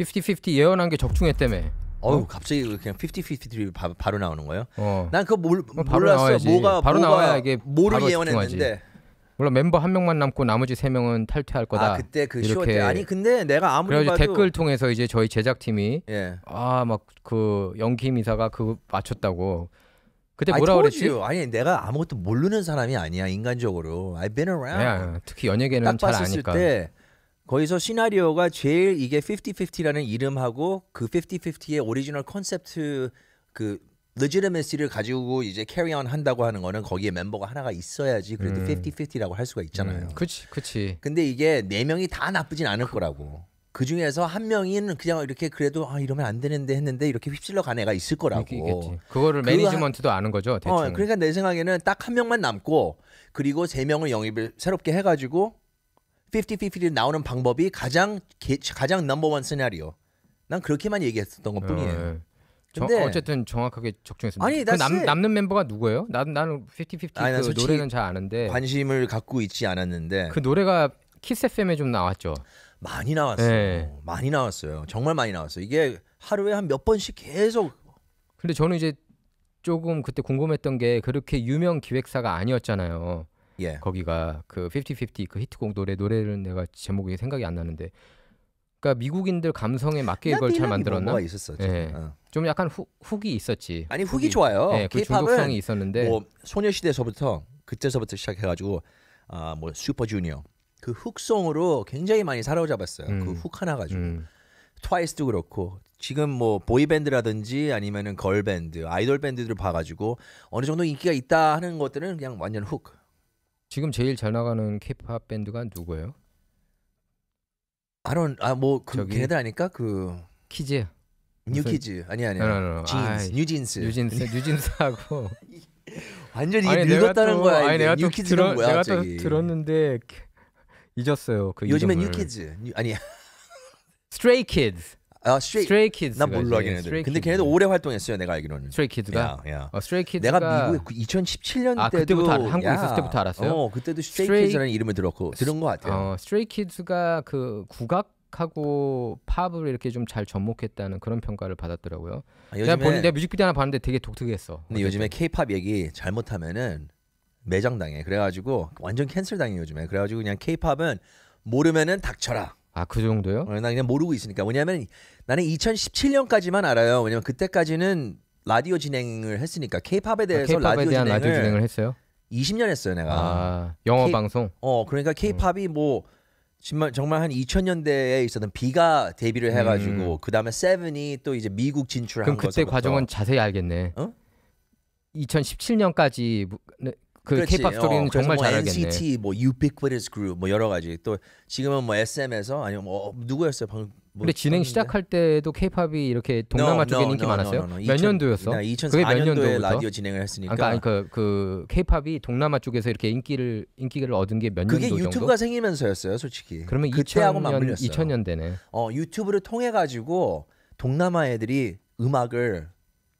50-50 예언한 게 적중했다며. 어우 어? 갑자기 그냥 50-50 바, 바로 나오는 거예요? 어. 난 그거 몰, 몰랐어. 나와야지. 뭐가 바로 뭐가 나와야 이게 뭐를 예언했는데. 물론 멤버 한 명만 남고 나머지 세 명은 탈퇴할 거다. 아 그때 그쇼 때. 아니 근데 내가 아무리 그래가지고 봐도... 댓글 통해서 이제 저희 제작팀이 예. 아막 그 영김 이사가 그 맞췄다고. 그때 뭐라 그랬지? 아니 내가 아무것도 모르는 사람이 아니야 인간적으로. I've been around. 야, 네, 특히 연예계는 잘 아니까. 때 거기서 시나리오가 제일 이게 50-50라는 이름하고 그 50-50의 오리지널 컨셉트 그 l e g i t 를 가지고 이제 c 리 r 한다고 하는 거는 거기에 멤버가 하나가 있어야지 그래도 음. 50-50라고 할 수가 있잖아요. 음. 그치, 그치. 근데 이게 네 명이 다 나쁘진 않을 거라고. 그 중에서 한 명인 그냥 이렇게 그래도 아 이러면 안 되는데 했는데 이렇게 휩쓸러 간 애가 있을 거라고. 있겠지. 그거를 그 매니지먼트도 한, 아는 거죠. 어, 대충. 어, 그러니까 내 생각에는 딱 한 명만 남고 그리고 세 명을 영입을 새롭게 해가지고 50-50 나오는 방법이 가장 가장 넘버원 시나리오. 난 그렇게만 얘기했었던 것 뿐이에요. 네. 근데 저, 어쨌든 정확하게 적중했습니다. 아니, 그 남, 남는 멤버가 누구예요? 난 나는 50-50 아니, 그 노래는 잘 아는데 관심을 갖고 있지 않았는데 그 노래가 키스 FM에 좀 나왔죠. 많이 나왔어요. 네. 많이 나왔어요. 정말 많이 나왔어요. 이게 하루에 한 몇 번씩 계속. 근데 저는 이제 조금 그때 궁금했던 게 그렇게 유명 기획사가 아니었잖아요. 예. 거기가 그50-50그 그 히트곡 노래 노래를 내가 제목이 생각이 안 나는데 그러니까 미국인들 감성에 맞게 이걸 잘 만들었나? 뭐 있었어. 예. 어. 좀 약간 후, 훅이 있었지. 아니 훅이, 훅이 좋아요. 예, 그 중독성이 있었는데 뭐 소녀시대에서부터 그때서부터 시작해가지고 아 뭐 슈퍼주니어 그 훅송으로 굉장히 많이 사로잡았어요. 그 음. 그훅 하나 가지고 음. 트와이스도 그렇고 지금 뭐 보이밴드라든지 아니면은 걸밴드 아이돌 밴드들을 봐가지고 어느 정도 인기가 있다 하는 것들은 그냥 완전 훅 지금 제일 잘 나가는 케이팝 밴드가 누구예요? 아론 아뭐그 걔들 아니까 그키즈 뉴키즈 아니 아니 No, no, no. 진스 뉴진스 뉴진스 뉴진스하고 완전히 이게 늙었다는 거야 이게 뉴키즈가 뭐야 내가 또 들었는데 잊었어요. 그 요즘엔 뉴키즈 아니 스트레이 키즈. 아, 스트레이, 스트레이 키즈. 난 몰라 걔네들. 스트레이 근데 걔네들 오래 활동했어요. 내가 알기로는. 스트레이 키즈가. 야, 야. 어, 스트레이 키즈가 내가 미국 2017년 그 아, 때도 그때부터 알, 한국에 있을 때부터 알았어요. 어, 그때도 스트레이, 스트레이 키즈라는 이름을 들었고 들은 것 같아요. 어, 스트레이 키즈가 그 국악 하고 팝을 이렇게 좀 잘 접목했다는 그런 평가를 받았더라고요. 아, 요즘에, 내가, 본, 내가 뮤직비디오 하나 봤는데 되게 독특했어. 근데 요즘에 케팝 얘기 잘못하면은 매장당해. 그래가지고 완전 캔슬 당해 요즘에. 그래가지고 그냥 케팝은 모르면은 닥쳐라. 아그 정도요? 나 어, 그냥 모르고 있으니까 왜냐하면 나는 2017년까지만 알아요. 왜냐면 그때까지는 라디오 진행을 했으니까 케이팝에 아, 대해서 아, 라디오 진행을, 라디오, 진행을 했어요. 20년 했어요, 내가. 아, 영어 K, 방송. 어, 그러니까 케이팝이 음. 뭐 정말 정말 한 2000년대에 있었던 비가 데뷔를 해가지고 음. 그 다음에 세븐이 또 이제 미국 진출한 그럼 그때 것부터. 과정은 어. 자세히 알겠네. 어? 2017년까지 그 케이팝 어, 스토리는 어, 정말 뭐잘 알겠네. NCT 뭐 Ubiquitous Group 뭐 여러 가지 또 지금은 뭐 SM에서 아니면 뭐 어, 누구였어요 방금 뭐 근데 진행 시작할 때도 케이팝이 이렇게 동남아 쪽에 no, 인기 no, 많았어요? 몇 년도였어? 2004년도에 그게 몇 년도에 라디오 진행을 했으니까. 그러니까 그, 케이팝이 그 동남아 쪽에서 이렇게 인기를 인기를 얻은 게 몇 년도 정도? 그게 유튜브가 생기면서였어요, 솔직히. 그러면 2000년 2000년대네. 어, 유튜브를 통해 가지고 동남아 애들이 음악을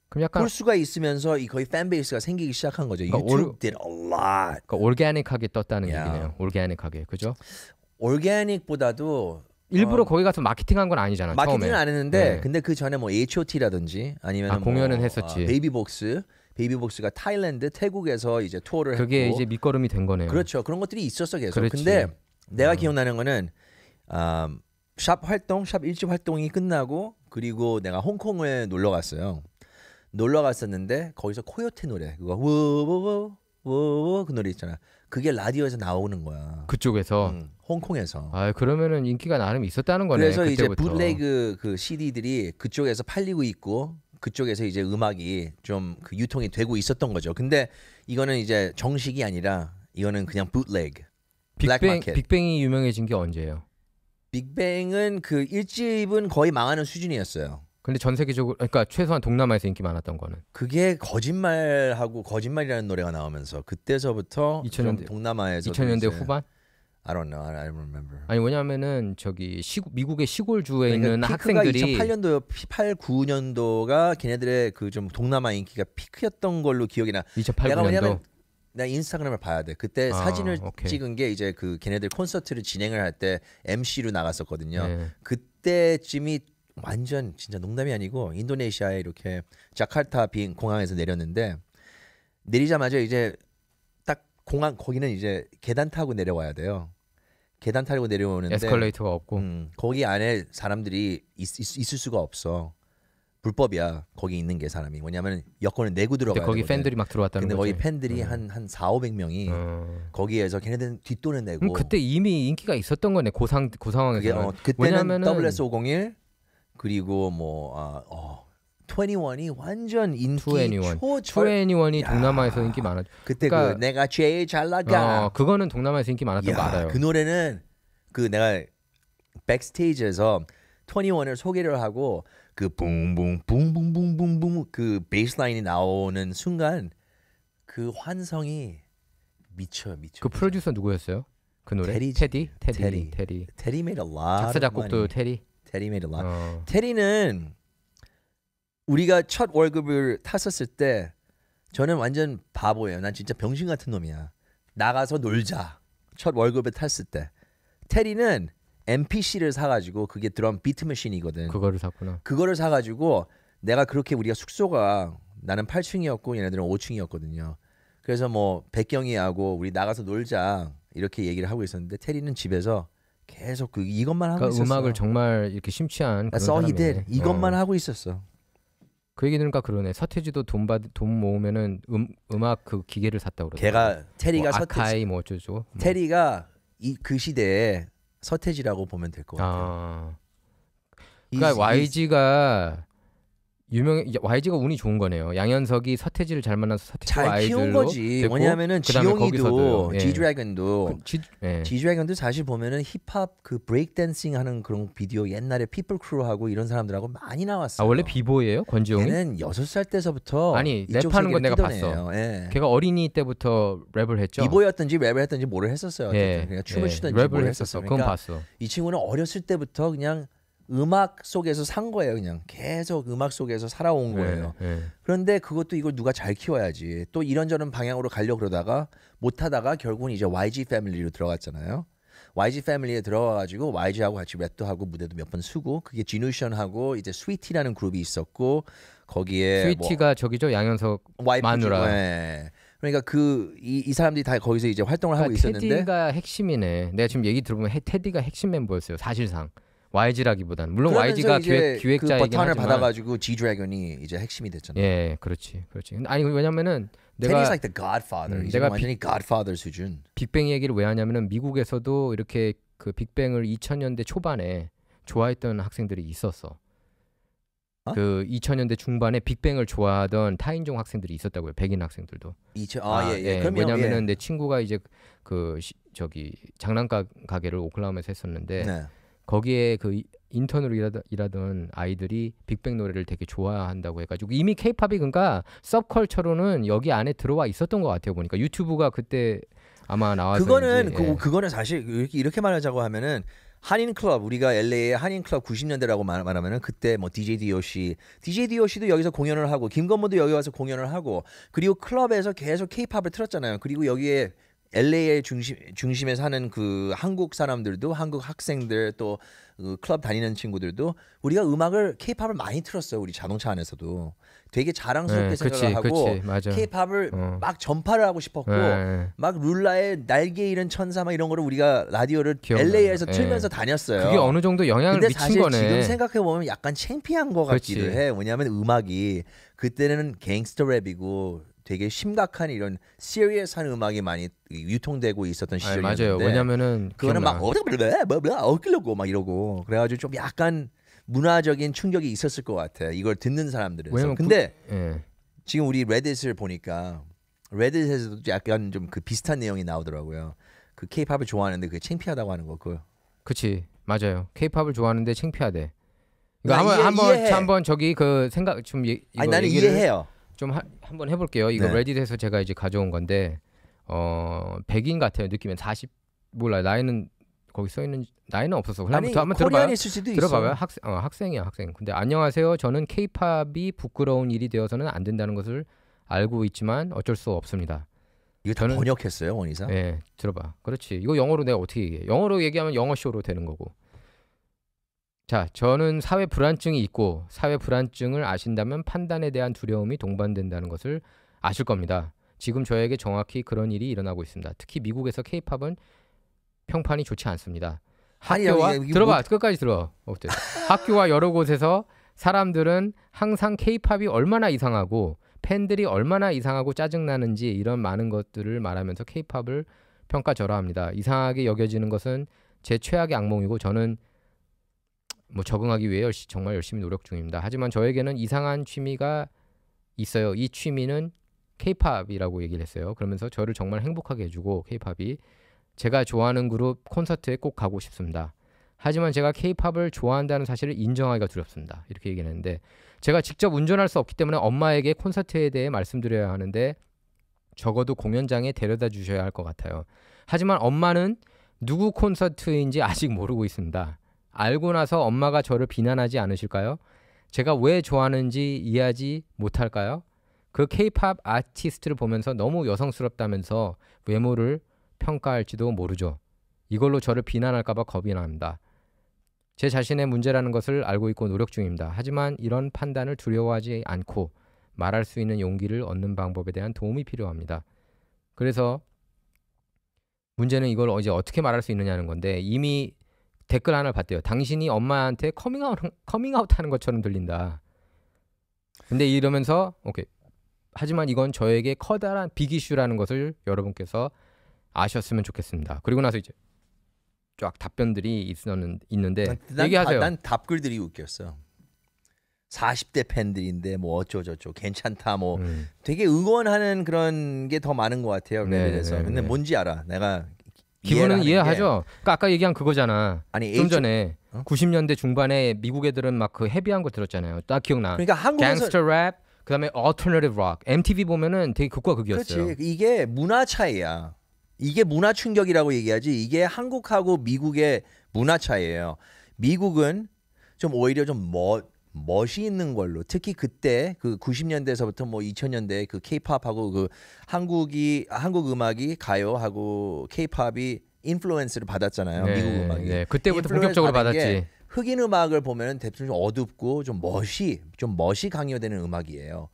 그럼 약간 볼 수가 있으면서 이 거의 팬 베이스가 생기기 시작한 거죠. 그러니까 유튜브 올, did a lot. 그러니까 올게닉하게 떴다는 yeah. 얘기네요. 올게닉하게. 그죠? 올게닉보다도 일부러 어. 거기 가서 마케팅한 건 아니잖아. 마케팅은 처음에. 안 했는데 네. 근데 그 전에 뭐 H.O.T.라든지 아니면 아, 뭐, 공연은 어, 했었지. 아, 베이비복스 베이비복스가 타일랜드, 태국에서 이제 투어를 그게 했고. 이제 밑거름이 된 거네요. 그렇죠. 그런 것들이 있었어 계속. 그렇지. 근데 내가 음. 기억나는 거는 음, 샵 활동, 샵 일집 활동이 끝나고 그리고 내가 홍콩을 놀러 갔어요. 놀러 갔었는데 거기서 코요테 노래 그거 우우우우그 노래 있잖아. 그게 라디오에서 나오는 거야. 그쪽에서 음. 홍콩에서. 아 그러면은 인기가 나름 있었다는 거네. 그래서 그때부터. 이제 붓레그 그 CD들이 그쪽에서 팔리고 있고 그쪽에서 이제 음악이 좀 그 유통이 되고 있었던 거죠. 근데 이거는 이제 정식이 아니라 이거는 그냥 bootleg. 빅뱅 빅뱅이 유명해진 게 언제예요? 빅뱅은 그 1집은 거의 망하는 수준이었어요. 근데 전 세계적으로 그러니까 최소한 동남아에서 인기 많았던 거는 그게 거짓말하고 거짓말이라는 노래가 나오면서 그때서부터 2000년대 동남아에서 2000년대 후반 I don't know. I don't remember. 아니 왜냐하면은 저기 시구, 미국의 시골 주에 그러니까 있는 학생들이 2008년도, 8, 9년도가 걔네들의 그 좀 동남아 인기가 피크였던 걸로 기억이 나. 2008, 내가 년도왜냐 인스타그램을 봐야 돼. 그때 아, 사진을 오케이. 찍은 게 이제 그 걔네들 콘서트를 진행을 할 때 MC로 나갔었거든요. 네. 그때쯤이 완전 진짜 농담이 아니고 인도네시아에 이렇게 자카르타 빈 공항에서 내렸는데 내리자마자 이제 딱 공항 거기는 이제 계단 타고 내려와야 돼요. 계단 타고 내려오는데 에스컬레이터가 없고 음, 거기 안에 사람들이 있, 있, 있을 수가 없어. 불법이야 거기 있는 게 사람이 뭐냐면 여권을 내고 들어가야 거기 되거든. 팬들이 막 들어왔다는 근데 거기 팬들이 음. 한한 4, 500명이 음. 거기에서 걔네들은 뒷돈을 내고 그때 이미 인기가 있었던 거네. 고상 고상황에서. 어, 그때는 WS501 그리고 뭐 아, 어, 21이 완전 인기 2초 21이 동남아에서 인기 많았죠. 그때 그러니까, 그 내가 제일 잘 나가. 어, 그거는 동남아에서 인기 많았던 야, 거 알아요. 그 노래는 그 내가 백스테이지에서 21을 소개를 하고 그 붕붕 붕붕 붕붕 붕그 베이스라인이 나오는 순간 그 환성이 미쳐 미쳐. 그 프로듀서 누구였어요? 그 노래? 테리 테디 테디 테리 테리. 테리 m a d 작사 작곡도 테리. 테리 made a 어. 테리는 우리가 첫 월급을 탔었을 때 저는 완전 바보예요. 난 진짜 병신 같은 놈이야. 나가서 놀자. 첫 월급에 탔을 때. 테리는 MPC를 사가지고 그게 드럼 비트 머신이거든. 그거를 샀구나. 그거를 사가지고 내가 그렇게 우리가 숙소가 나는 8층이었고 얘네들은 5층이었거든요. 그래서 뭐 백경이하고 우리 나가서 놀자 이렇게 얘기를 하고 있었는데 테리는 집에서 계속 그 이것만 하고 그러니까 있었어. 음악을 정말 이렇게 심취한. 아, 써이들 이것만 어. 하고 있었어. 그 얘기 들으니까 그러네. 서태지도 돈 받, 돈 모으면은 음, 음악 그 기계를 샀다 그러더라고. 걔가 테리가 뭐 서태지 아카이 뭐 어쩌죠. 뭐. 테리가 이그 시대에 서태지라고 보면 될 것 같아요. 아. 그러니까 YG가 유명 YG가 운이 좋은 거네요. 양현석이 서태지를 잘 만나서 서태지 잘 키운 거지. 됐고, 뭐냐면은 지용이도 예. G-Dragon도 그, 예. G-Dragon도 사실 보면은 힙합 그 브레이크 댄싱 하는 그런 비디오 옛날에 피플 크루하고 이런 사람들하고 많이 나왔어요. 아 원래 비보예요? 권지용이? 걔는 6살 때서부터 아니 랩하는 건 내가 봤어. 예. 걔가 어린이 때부터 랩을 했죠. 비보였던지 랩을 했던지 뭐를 했었어요. 예. 그러 그러니까 춤을 예. 추든지 랩을 했었어. 그러니까 그건 봤어. 이 친구는 어렸을 때부터 그냥 음악 속에서 산 거예요 그냥 계속 음악 속에서 살아온 네, 거예요 네, 네. 그런데 그것도 이걸 누가 잘 키워야지 또 이런저런 방향으로 가려 고 그러다가 못하다가 결국은 이제 YG 패밀리로 들어갔잖아요 YG 패밀리에 들어와가지고 YG하고 같이 랩도 하고 무대도 몇 번 쓰고 그게 지누션하고 이제 스위티라는 그룹이 있었고 거기에 스위티가 뭐 저기죠 양현석 YPG, 마누라 네. 그러니까 그이 이 사람들이 다 거기서 이제 활동을 그러니까 하고 있었는데 테디가 핵심이네. 내가 지금 얘기 들어보면 테디가 핵심 멤버였어요. 사실상. YG라기보단 물론 YG가 기획, 그 기획자이긴 그 하지만 받아가지고 G 드래곤이 이제 핵심이 됐잖아요. 예, 그렇지, 그렇지. 아니 왜냐면은 내가 like the Godfather. 음, 내가 완전히 Godfather 수준. 빅뱅 얘기를 왜 하냐면은 미국에서도 이렇게 그 빅뱅을 2000년대 초반에 좋아했던 학생들이 있었어. 어? 그 2000년대 중반에 빅뱅을 좋아하던 타인종 학생들이 있었다고요. 백인 학생들도. 2000, 아, 아, 예, 예. 예. 왜냐면은 예. 내 친구가 이제 그 시, 저기 장난감 가게를 오클라호마에서 했었는데 네. 거기에 그 인턴으로 일하던, 일하던 아이들이 빅뱅 노래를 되게 좋아한다고 해가지고 이미 케이팝이 그러니까 섭컬처로는 여기 안에 들어와 있었던 것 같아요 보니까 유튜브가 그때 아마 나와서 그거는 이 그, 예. 그, 거는 사실 이렇게, 이렇게 말하자고 하면은 한인 클럽 우리가 LA의 한인 클럽 90년대라고 말, 말하면은 그때 뭐 DJ DOC, DJ DOC도 여기서 공연을 하고 김건모도 여기 와서 공연을 하고 그리고 클럽에서 계속 케이팝을 틀었잖아요. 그리고 여기에 LA의 중심 중심에 사는 그 한국 사람들도 한국 학생들 또 그 클럽 다니는 친구들도 우리가 음악을 케이팝을 많이 틀었어요. 우리 자동차 안에서도 되게 자랑스럽게 네, 생각을 그치, 하고 케이팝을 어. 막 전파를 하고 싶었고 네. 네. 막 룰라의 날개 잃은 천사 막 이런 거를 우리가 라디오를 기억나요. LA에서 네. 틀면서 다녔어요. 그게 어느 정도 영향을 근데 미친 사실 거네. 지금 생각해 보면 약간 창피한 거 같기도 그치. 해. 왜냐하면 음악이 그때는 갱스터 랩이고 되게 심각한 이런 시리얼스한 음악이 많이 유통되고 있었던 시절이었는데 아, 맞아요. 왜냐면은 그거는 막 어떻게 뭐고막 뭐, 이러고 그래가지고 좀 약간 문화적인 충격이 있었을 것 같아. 이걸 듣는 사람들은. 그 근데 부... 예. 지금 우리 레딧을 보니까 레딧에서도 약간 좀 그 비슷한 내용이 나오더라고요. 그 케이팝을 좋아하는데 그게 창피하다고 하는 거 그거. 그치 맞아요. 케이팝을 좋아하는데 창피하대. 그러니까 한번 한번 저기 그 생각 좀 얘, 아니 나는 얘기를... 이해해요. 좀 하, 한번 해볼게요. 이거 네. 레딧에서 제가 이제 가져온 건데 어 백인 같아요. 느낌은 40 몰라 나이는 거기 써 있는 나이는 없어서 그냥부터 한번 들어봐요. 들어봐요 학생 어, 학생이야 학생. 근데 안녕하세요. 저는 케이팝이 부끄러운 일이 되어서는 안 된다는 것을 알고 있지만 어쩔 수 없습니다. 이거 저는 번역했어요 원이사. 네 예, 들어봐. 그렇지. 이거 영어로 내가 어떻게 얘기해? 영어로 얘기하면 영어 쇼로 되는 거고. 자, 저는 사회 불안증이 있고 사회 불안증을 아신다면 판단에 대한 두려움이 동반된다는 것을 아실 겁니다. 지금 저에게 정확히 그런 일이 일어나고 있습니다. 특히 미국에서 케이팝은 평판이 좋지 않습니다. 학교와 아니, 아니, 들어봐 뭐... 끝까지 들어. 어때? 학교와 여러 곳에서 사람들은 항상 케이팝이 얼마나 이상하고 팬들이 얼마나 이상하고 짜증나는지 이런 많은 것들을 말하면서 케이팝을 평가절하합니다. 이상하게 여겨지는 것은 제 최악의 악몽이고 저는 뭐 적응하기 위해 열시, 정말 열심히 노력 중입니다. 하지만 저에게는 이상한 취미가 있어요. 이 취미는 케이팝이라고 얘기를 했어요. 그러면서 저를 정말 행복하게 해주고 케이팝이 제가 좋아하는 그룹 콘서트에 꼭 가고 싶습니다. 하지만 제가 케이팝을 좋아한다는 사실을 인정하기가 두렵습니다. 이렇게 얘기했는데 제가 직접 운전할 수 없기 때문에 엄마에게 콘서트에 대해 말씀드려야 하는데 적어도 공연장에 데려다 주셔야 할 것 같아요. 하지만 엄마는 누구 콘서트인지 아직 모르고 있습니다. 알고 나서 엄마가 저를 비난하지 않으실까요? 제가 왜 좋아하는지 이해하지 못할까요? 그 케이팝 아티스트를 보면서 너무 여성스럽다면서 외모를 평가할지도 모르죠. 이걸로 저를 비난할까봐 겁이 납니다. 제 자신의 문제라는 것을 알고 있고 노력 중입니다. 하지만 이런 판단을 두려워하지 않고 말할 수 있는 용기를 얻는 방법에 대한 도움이 필요합니다. 그래서 문제는 이걸 이제 어떻게 말할 수 있느냐는 건데 이미 댓글 하나를 봤대요. 당신이 엄마한테 커밍아웃 커밍아웃 하는 것처럼 들린다. 근데 이러면서 오케이. 하지만 이건 저에게 커다란 비기슈라는 것을 여러분께서 아셨으면 좋겠습니다. 그리고 나서 이제 쫙 답변들이 있는, 었 있는데 난, 얘기하세요. 난, 난 답글들이 웃겼어. 40대 팬들인데 뭐 어쩌저쩌 괜찮다 뭐 음. 되게 응원하는 그런 게 더 많은 것 같아요. 네, 그래서 네, 근데 네. 뭔지 알아. 내가 기분은 이해하죠. 게... 그러니까 아까 얘기한 그거잖아. 아니 좀 H... 전에 어? 90년대 중반에 미국 애들은 막 그 헤비한 거 들었잖아요. 딱 기억나. 그러니까 한국에서 갱스터 랩, 그다음에 alternative rock. MTV 보면은 되게 극과 극이었어요. 그렇지. 이게 문화 차이야. 이게 문화 충격이라고 얘기하지. 이게 한국하고 미국의 문화 차이예요. 미국은 좀 오히려 좀멋 멋이 있는 걸로 특히 그때 그 90년대에서부터 뭐 2000년대 그 케이팝하고 그 한국이 한국 음악이 가요하고 케이팝이 인플루언스를 받았잖아요. 네, 미국 음악이. 네, 그때부터 본격적으로 받았지. 흑인 음악을 보면 대충 좀 어둡고 좀 멋이 좀 멋이 강요되는 음악이에요.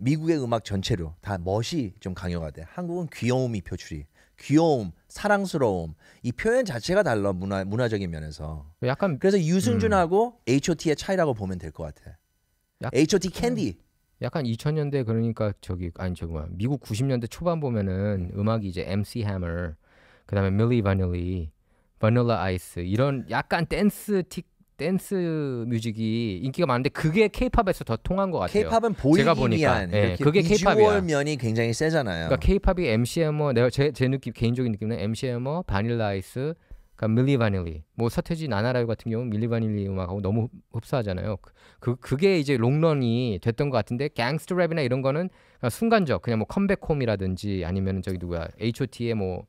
미국의 음악 전체로 다 멋이 좀 강요가 돼. 한국은 귀여움이 표출이. 귀여움, 사랑스러움 이 표현 자체가 달라 문화 문화적인 면에서. 약간 그래서 유승준하고 음. H.O.T의 차이라고 보면 될 것 같아. 약, H.O.T 캔디. 음. 약간 2000년대 그러니까 저기 아니 저기 뭐 미국 90년대 초반 보면은 음악이 이제 MC Hammer, 그다음에 밀리 바닐리, 바닐라 아이스 이런 약간 댄스 틱 댄스 뮤직이 인기가 많은데 그게 케이팝에서 더 통한 것 같아요. 케이팝은 보이기한 네, 그게 케이팝이야. 면이 굉장히 세잖아요. 그러니까 케이팝이 MC 에머 내가 제, 제 느낌 개인적인 느낌은 MC 에머 바닐라 이스 그러니까 밀리 바닐리 뭐 서태지 나나라유 같은 경우는 밀리 바닐리 음악하고 너무 흡사하잖아요. 그, 그 그게 이제 롱런이 됐던 것 같은데 갱스터 랩이나 이런 거는 그냥 그러니까 순간적 그냥 뭐 컴백홈이라든지 아니면 저기 누구야 H.O.T.의 뭐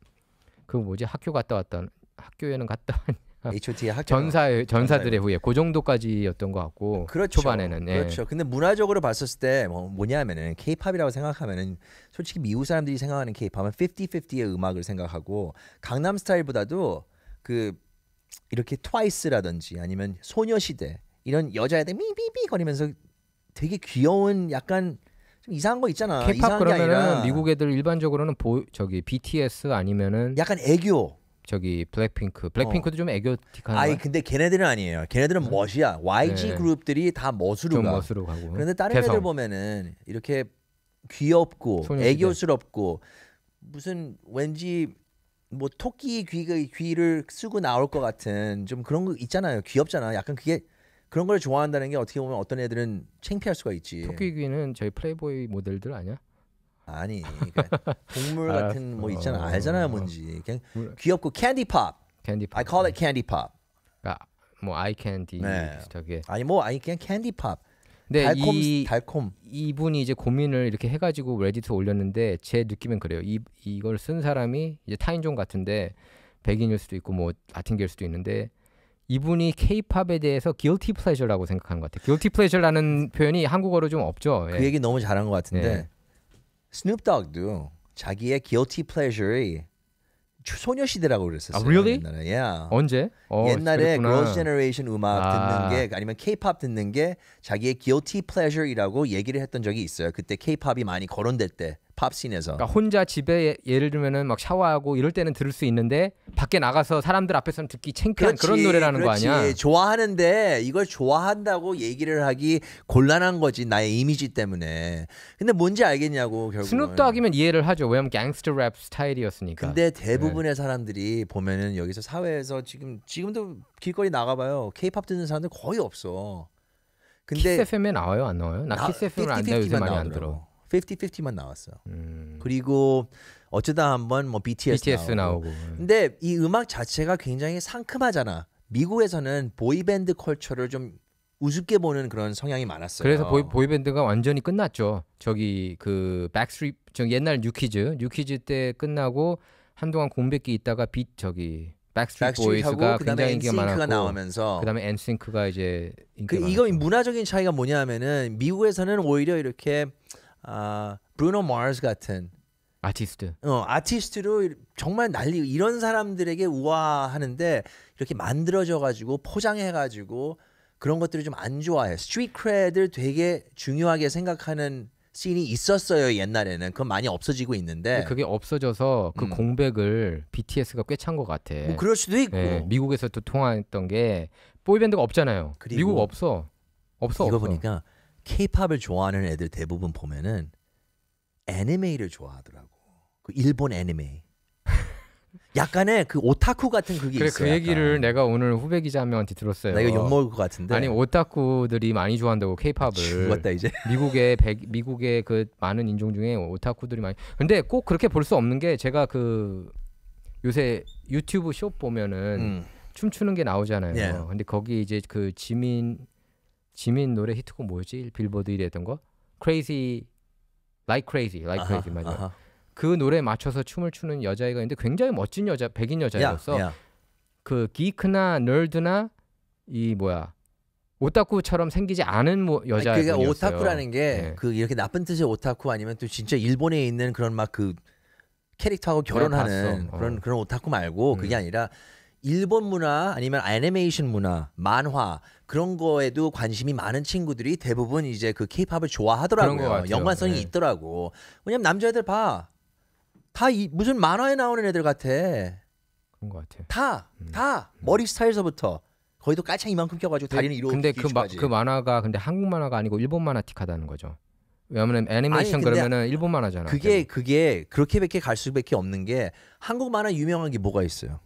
그 뭐지 학교 갔다 왔던 학교에는 갔다 왔 아, H.O.T의 학자 전사 전사들의 후예 그 정도까지였던 것 같고 그렇죠. 초반에는 예. 그렇죠. 근데 문화적으로 봤었을 때뭐 뭐냐면은 K-팝이라고 생각하면은 솔직히 미국 사람들이 생각하는 K-팝은 50-50의 음악을 생각하고 강남 스타일보다도 그 이렇게 트와이스라든지 아니면 소녀시대 이런 여자애들 미미미 거리면서 되게 귀여운 약간 좀 이상한 거 있잖아. 케팝 그러면은 미국 애들 일반적으로는 보, 저기 BTS 아니면은 약간 애교 저기 블랙핑크 블랙핑크도 어. 좀 애교틱한 아니 근데 걔네들은 아니에요 걔네들은 음. 멋이야 YG 네. 그룹들이 다 멋으로 가 멋으로 가고 그런데 다른 개성. 애들 보면은 이렇게 귀엽고 소녀시대. 애교스럽고 무슨 왠지 뭐 토끼 귀가 귀를 쓰고 나올 것 같은 좀 그런 거 있잖아요 귀엽잖아 약간 그게 그런 걸 좋아한다는 게 어떻게 보면 어떤 애들은 창피할 수가 있지 토끼 귀는 저희 플레이보이 모델들 아니야? 아니 그러니까 동물 같은 뭐 있잖아 알잖아요 뭔지 어. 그냥 귀엽고 캔디 팝 캔디 팝 I call it candy pop 아, 뭐 아이 캔디 네. 비슷하게 아니 뭐 아니 그냥 캔디 팝 근데 달콤, 이 달콤 이분이 이제 고민을 이렇게 해가지고 레딧에 올렸는데 제 느낌은 그래요 이 이걸 쓴 사람이 이제 타인종 같은데 백인일 수도 있고 뭐 라틴계일 수도 있는데 이분이 케팝에 대해서 guilty pleasure라고 생각하는 것 같아요. guilty pleasure라는 표현이 한국어로 좀 없죠. 그 예. 얘기 너무 잘한 것 같은데 예. 스눕 덕도 자기의 guilty pleasure이 소녀시대라고 그랬었어요. 아, really? 옛날에. Yeah. 언제? 어, 옛날에 Girls Generation 음악 아. 듣는 게 아니면 K-pop 듣는 게 자기의 guilty pleasure이라고 얘기를 했던 적이 있어요. 그때 K-pop이 많이 거론될 때. 팝씬에서. 그러니까 혼자 집에 예, 예를 들면은 막 샤워하고 이럴 때는 들을 수 있는데 밖에 나가서 사람들 앞에서는 듣기 창피한 그렇지, 그런 노래라는 그렇지. 거 아니야? 좋아하는데 이걸 좋아한다고 얘기를 하기 곤란한 거지 나의 이미지 때문에. 근데 뭔지 알겠냐고 결국. 스눕독이면 이해를 하죠. 왜냐면 갱스터 랩 스타일이었으니까. 근데 대부분의 네. 사람들이 보면은 여기서 사회에서 지금 지금도 길거리 나가봐요. 케이팝 듣는 사람들 거의 없어. 근데 키스 FM에 나와요 안 나와요? 나, 나 키스 FM 안 나요 요새 많이 안 들어. 50-50만 나왔어요. 음. 그리고 어쩌다 한번 뭐 BTS, BTS 나오고. 나오고. 근데 이 음악 자체가 굉장히 상큼하잖아. 미국에서는 보이밴드 컬처를 좀 우습게 보는 그런 성향이 많았어요. 그래서 보이, 보이밴드가 완전히 끝났죠. 저기 그 백스트리 저 옛날 뉴키즈 뉴키즈 때 끝나고 한동안 공백기 있다가 빛 저기 백스트리트 보이즈가 굉장히 인기가 많았고 나오면서 그다음에 엔싱크가 이제 그 이거 많았고. 문화적인 차이가 뭐냐면은 미국에서는 오히려 이렇게 아 브루노 마스 같은 아티스트. 어, 아티스트로 정말 난리 이런 사람들에게 우아하는데 이렇게 만들어져 가지고 포장해 가지고 그런 것들을 좀 안 좋아해. 스트리트 크레드를 되게 중요하게 생각하는 씬이 있었어요 옛날에는 그건 많이 없어지고 있는데 그게 없어져서 그 음. 공백을 BTS가 꽤 찬 것 같아. 뭐 그럴 수도 있고 네, 미국에서 도 통화했던 게 보이밴드가 없잖아요. 미국 없어 없어. 이거 없어. 보니까 케이팝을 좋아하는 애들 대부분 보면은 애니메이를 좋아하더라고. 그 일본 애니메이. 약간의 그 오타쿠 같은 그게 그래, 그 있어요. 그 얘기를 약간. 내가 오늘 후배 기자 한 명한테 들었어요. 나이 욕먹을 것 같은데. 아니 오타쿠들이 많이 좋아한다고 케이팝을. 죽었다 이제. 미국의 백, 미국의 그 많은 인종 중에 오타쿠들이 많이. 근데 꼭 그렇게 볼 수 없는 게 제가 그 요새 유튜브 쇼 보면은 음. 춤추는 게 나오잖아요. 예. 근데 거기 이제 그 지민 지민 노래 히트곡 뭐였지? 빌보드 1위 했던 거? Crazy Like Crazy, Like 아하, Crazy 맞아. 아하. 그 노래에 맞춰서 춤을 추는 여자애가 있는데 굉장히 멋진 여자, 백인 여자였어. Yeah, yeah. 그 기크나 널드나 이 뭐야 오타쿠처럼 생기지 않은 뭐 여자. 아니, 그러 오타쿠라는 게그 네. 그 이렇게 나쁜 뜻의 오타쿠 아니면 또 진짜 일본에 있는 그런 막 그 캐릭터하고 결혼하는 네, 그런 어. 그런 오타쿠 말고 음. 그게 아니라 일본 문화 아니면 애니메이션 문화, 만화 그런 거에도 관심이 많은 친구들이 대부분 이제 그 케이팝을 좋아하더라고요. 연관성이 네. 있더라고. 왜냐면 남자애들 봐. 다 무슨 만화에 나오는 애들 같아. 그런 것 같아요. 다, 음. 음. 머리 스타일서부터 거의 도 깔창 이만큼 껴가지고 다리는 그, 이렇게. 근데 그, 마, 그 만화가 근데 한국 만화가 아니고 일본 만화틱하다는 거죠. 왜냐면 애니메이션 그러면은 일본 만화잖아. 그게 그게 그렇게밖에 갈 수밖에 없는 게 한국 만화 유명한 게 뭐가 있어요?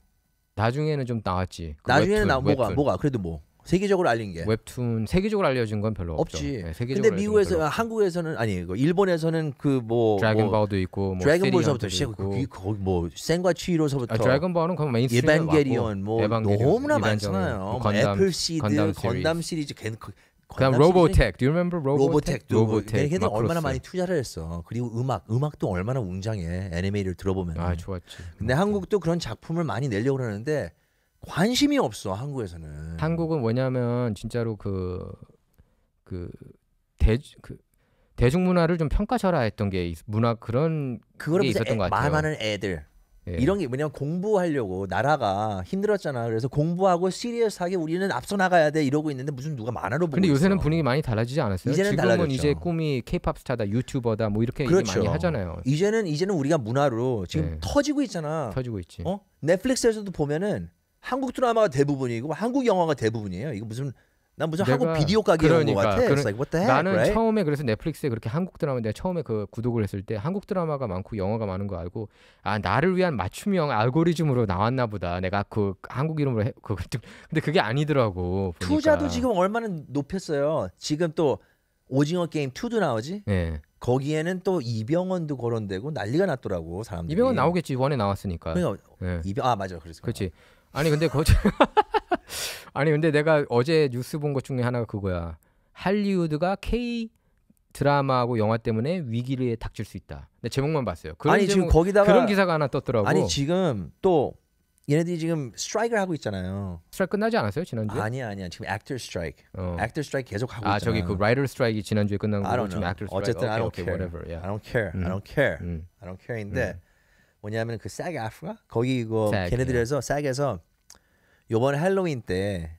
나중에는 좀 나왔지. 그 나중에는 웹툰, 나 뭐가 웹툰. 뭐가 그래도 뭐 세계적으로 알린 게 웹툰 세계적으로 알려진 건 별로 없지. 없죠. 네, 근데 미국에서 별로. 한국에서는 아니 그 일본에서는 그뭐 뭐, 드래곤볼도 있고 뭐 드래곤볼서부터 시작하고 거기 뭐 센과 치히로서부터 아, 드래곤볼은 그 메인스트림 예반게리온 뭐 예반게리온, 너무나 많잖아요. 뭐 건담, 애플 시드 건담 시리즈, 건담 시리즈 그다음 로보텍. Do you remember 로보텍? 로보텍도 로보텍. 네, 걔들 얼마나 많이 투자를 했어. 그리고 음악, 음악도 얼마나 웅장해. 애니메이를 들어보면. 아 좋았지. 근데 한국도 그런 작품을 많이 내려고 그러는데 관심이 없어 한국에서는. 한국은 뭐냐면 진짜로 그 그대그 그 대중문화를 좀 평가절하했던 게 문화 그런 그게 있었던 것 같아요. 말 많은 애들. 예. 이런 게 뭐냐면 공부하려고 나라가 힘들었잖아. 그래서 공부하고 시리얼스하게 우리는 앞서 나가야 돼 이러고 있는데 무슨 누가 만화로 보고 근데 요새는 있어. 분위기 많이 달라지지 않았어요? 이제는 지금은 달라졌죠. 이제 꿈이 케이팝 스타다, 유튜버다 뭐 이렇게 그렇죠. 많이 하잖아요. 이제는 이제는 우리가 문화로 지금 예. 터지고 있잖아. 터지고 있지. 어? 넷플릭스에서도 보면은 한국 드라마가 대부분이고 한국 영화가 대부분이에요. 이거 무슨 난 무슨 한국 비디오 가게 그러니까, 온것 같아. 그런, like, 나는 right? 처음에 그래서 넷플릭스에 그렇게 한국 드라마 내가 처음에 그 구독을 했을 때 한국 드라마가 많고 영어가 많은 거 알고 아 나를 위한 맞춤형 알고리즘으로 나왔나 보다. 내가 그 한국 이름으로 해, 그 근데 그게 아니더라고. 보니까. 투자도 지금 얼마나 높였어요. 지금 또 오징어 게임 2도 나오지? 네. 거기에는 또 이병헌도 거론되고 난리가 났더라고 사람들이. 이병헌 나오겠지 원에 나왔으니까. 그러니까 네. 이병 아 맞아 그래서. 그렇지. 아니 근데 거짓 아니 근데 내가 어제 뉴스 본 것 중에 하나가 그거야. 할리우드가 K 드라마하고 영화 때문에 위기를 닥칠 수 있다. 내 제목만 봤어요. 그런 아니 제목, 지금 거기다가 그런 기사가 하나 떴더라고. 아니 지금 또 얘네들이 지금 스트라이크를 하고 있잖아요. 스트라이크 끝나지 않았어요 지난주에? 아니야 아니야 지금 액터 스트라이크. 액터 스트라이크 계속 하고 아, 있잖아. 저기 그 라이터 스트라이크 지난주에 끝난 거 지금 액터 스트라이크. 어쨌든 okay, I don't okay, care. w h a t e v r e I don't care. 음. I don't care. 음. I don't care인데 음. 뭐냐면 그 싸게 아프가 거기 이거 걔네들에서 싹에서 요번에 할로윈 때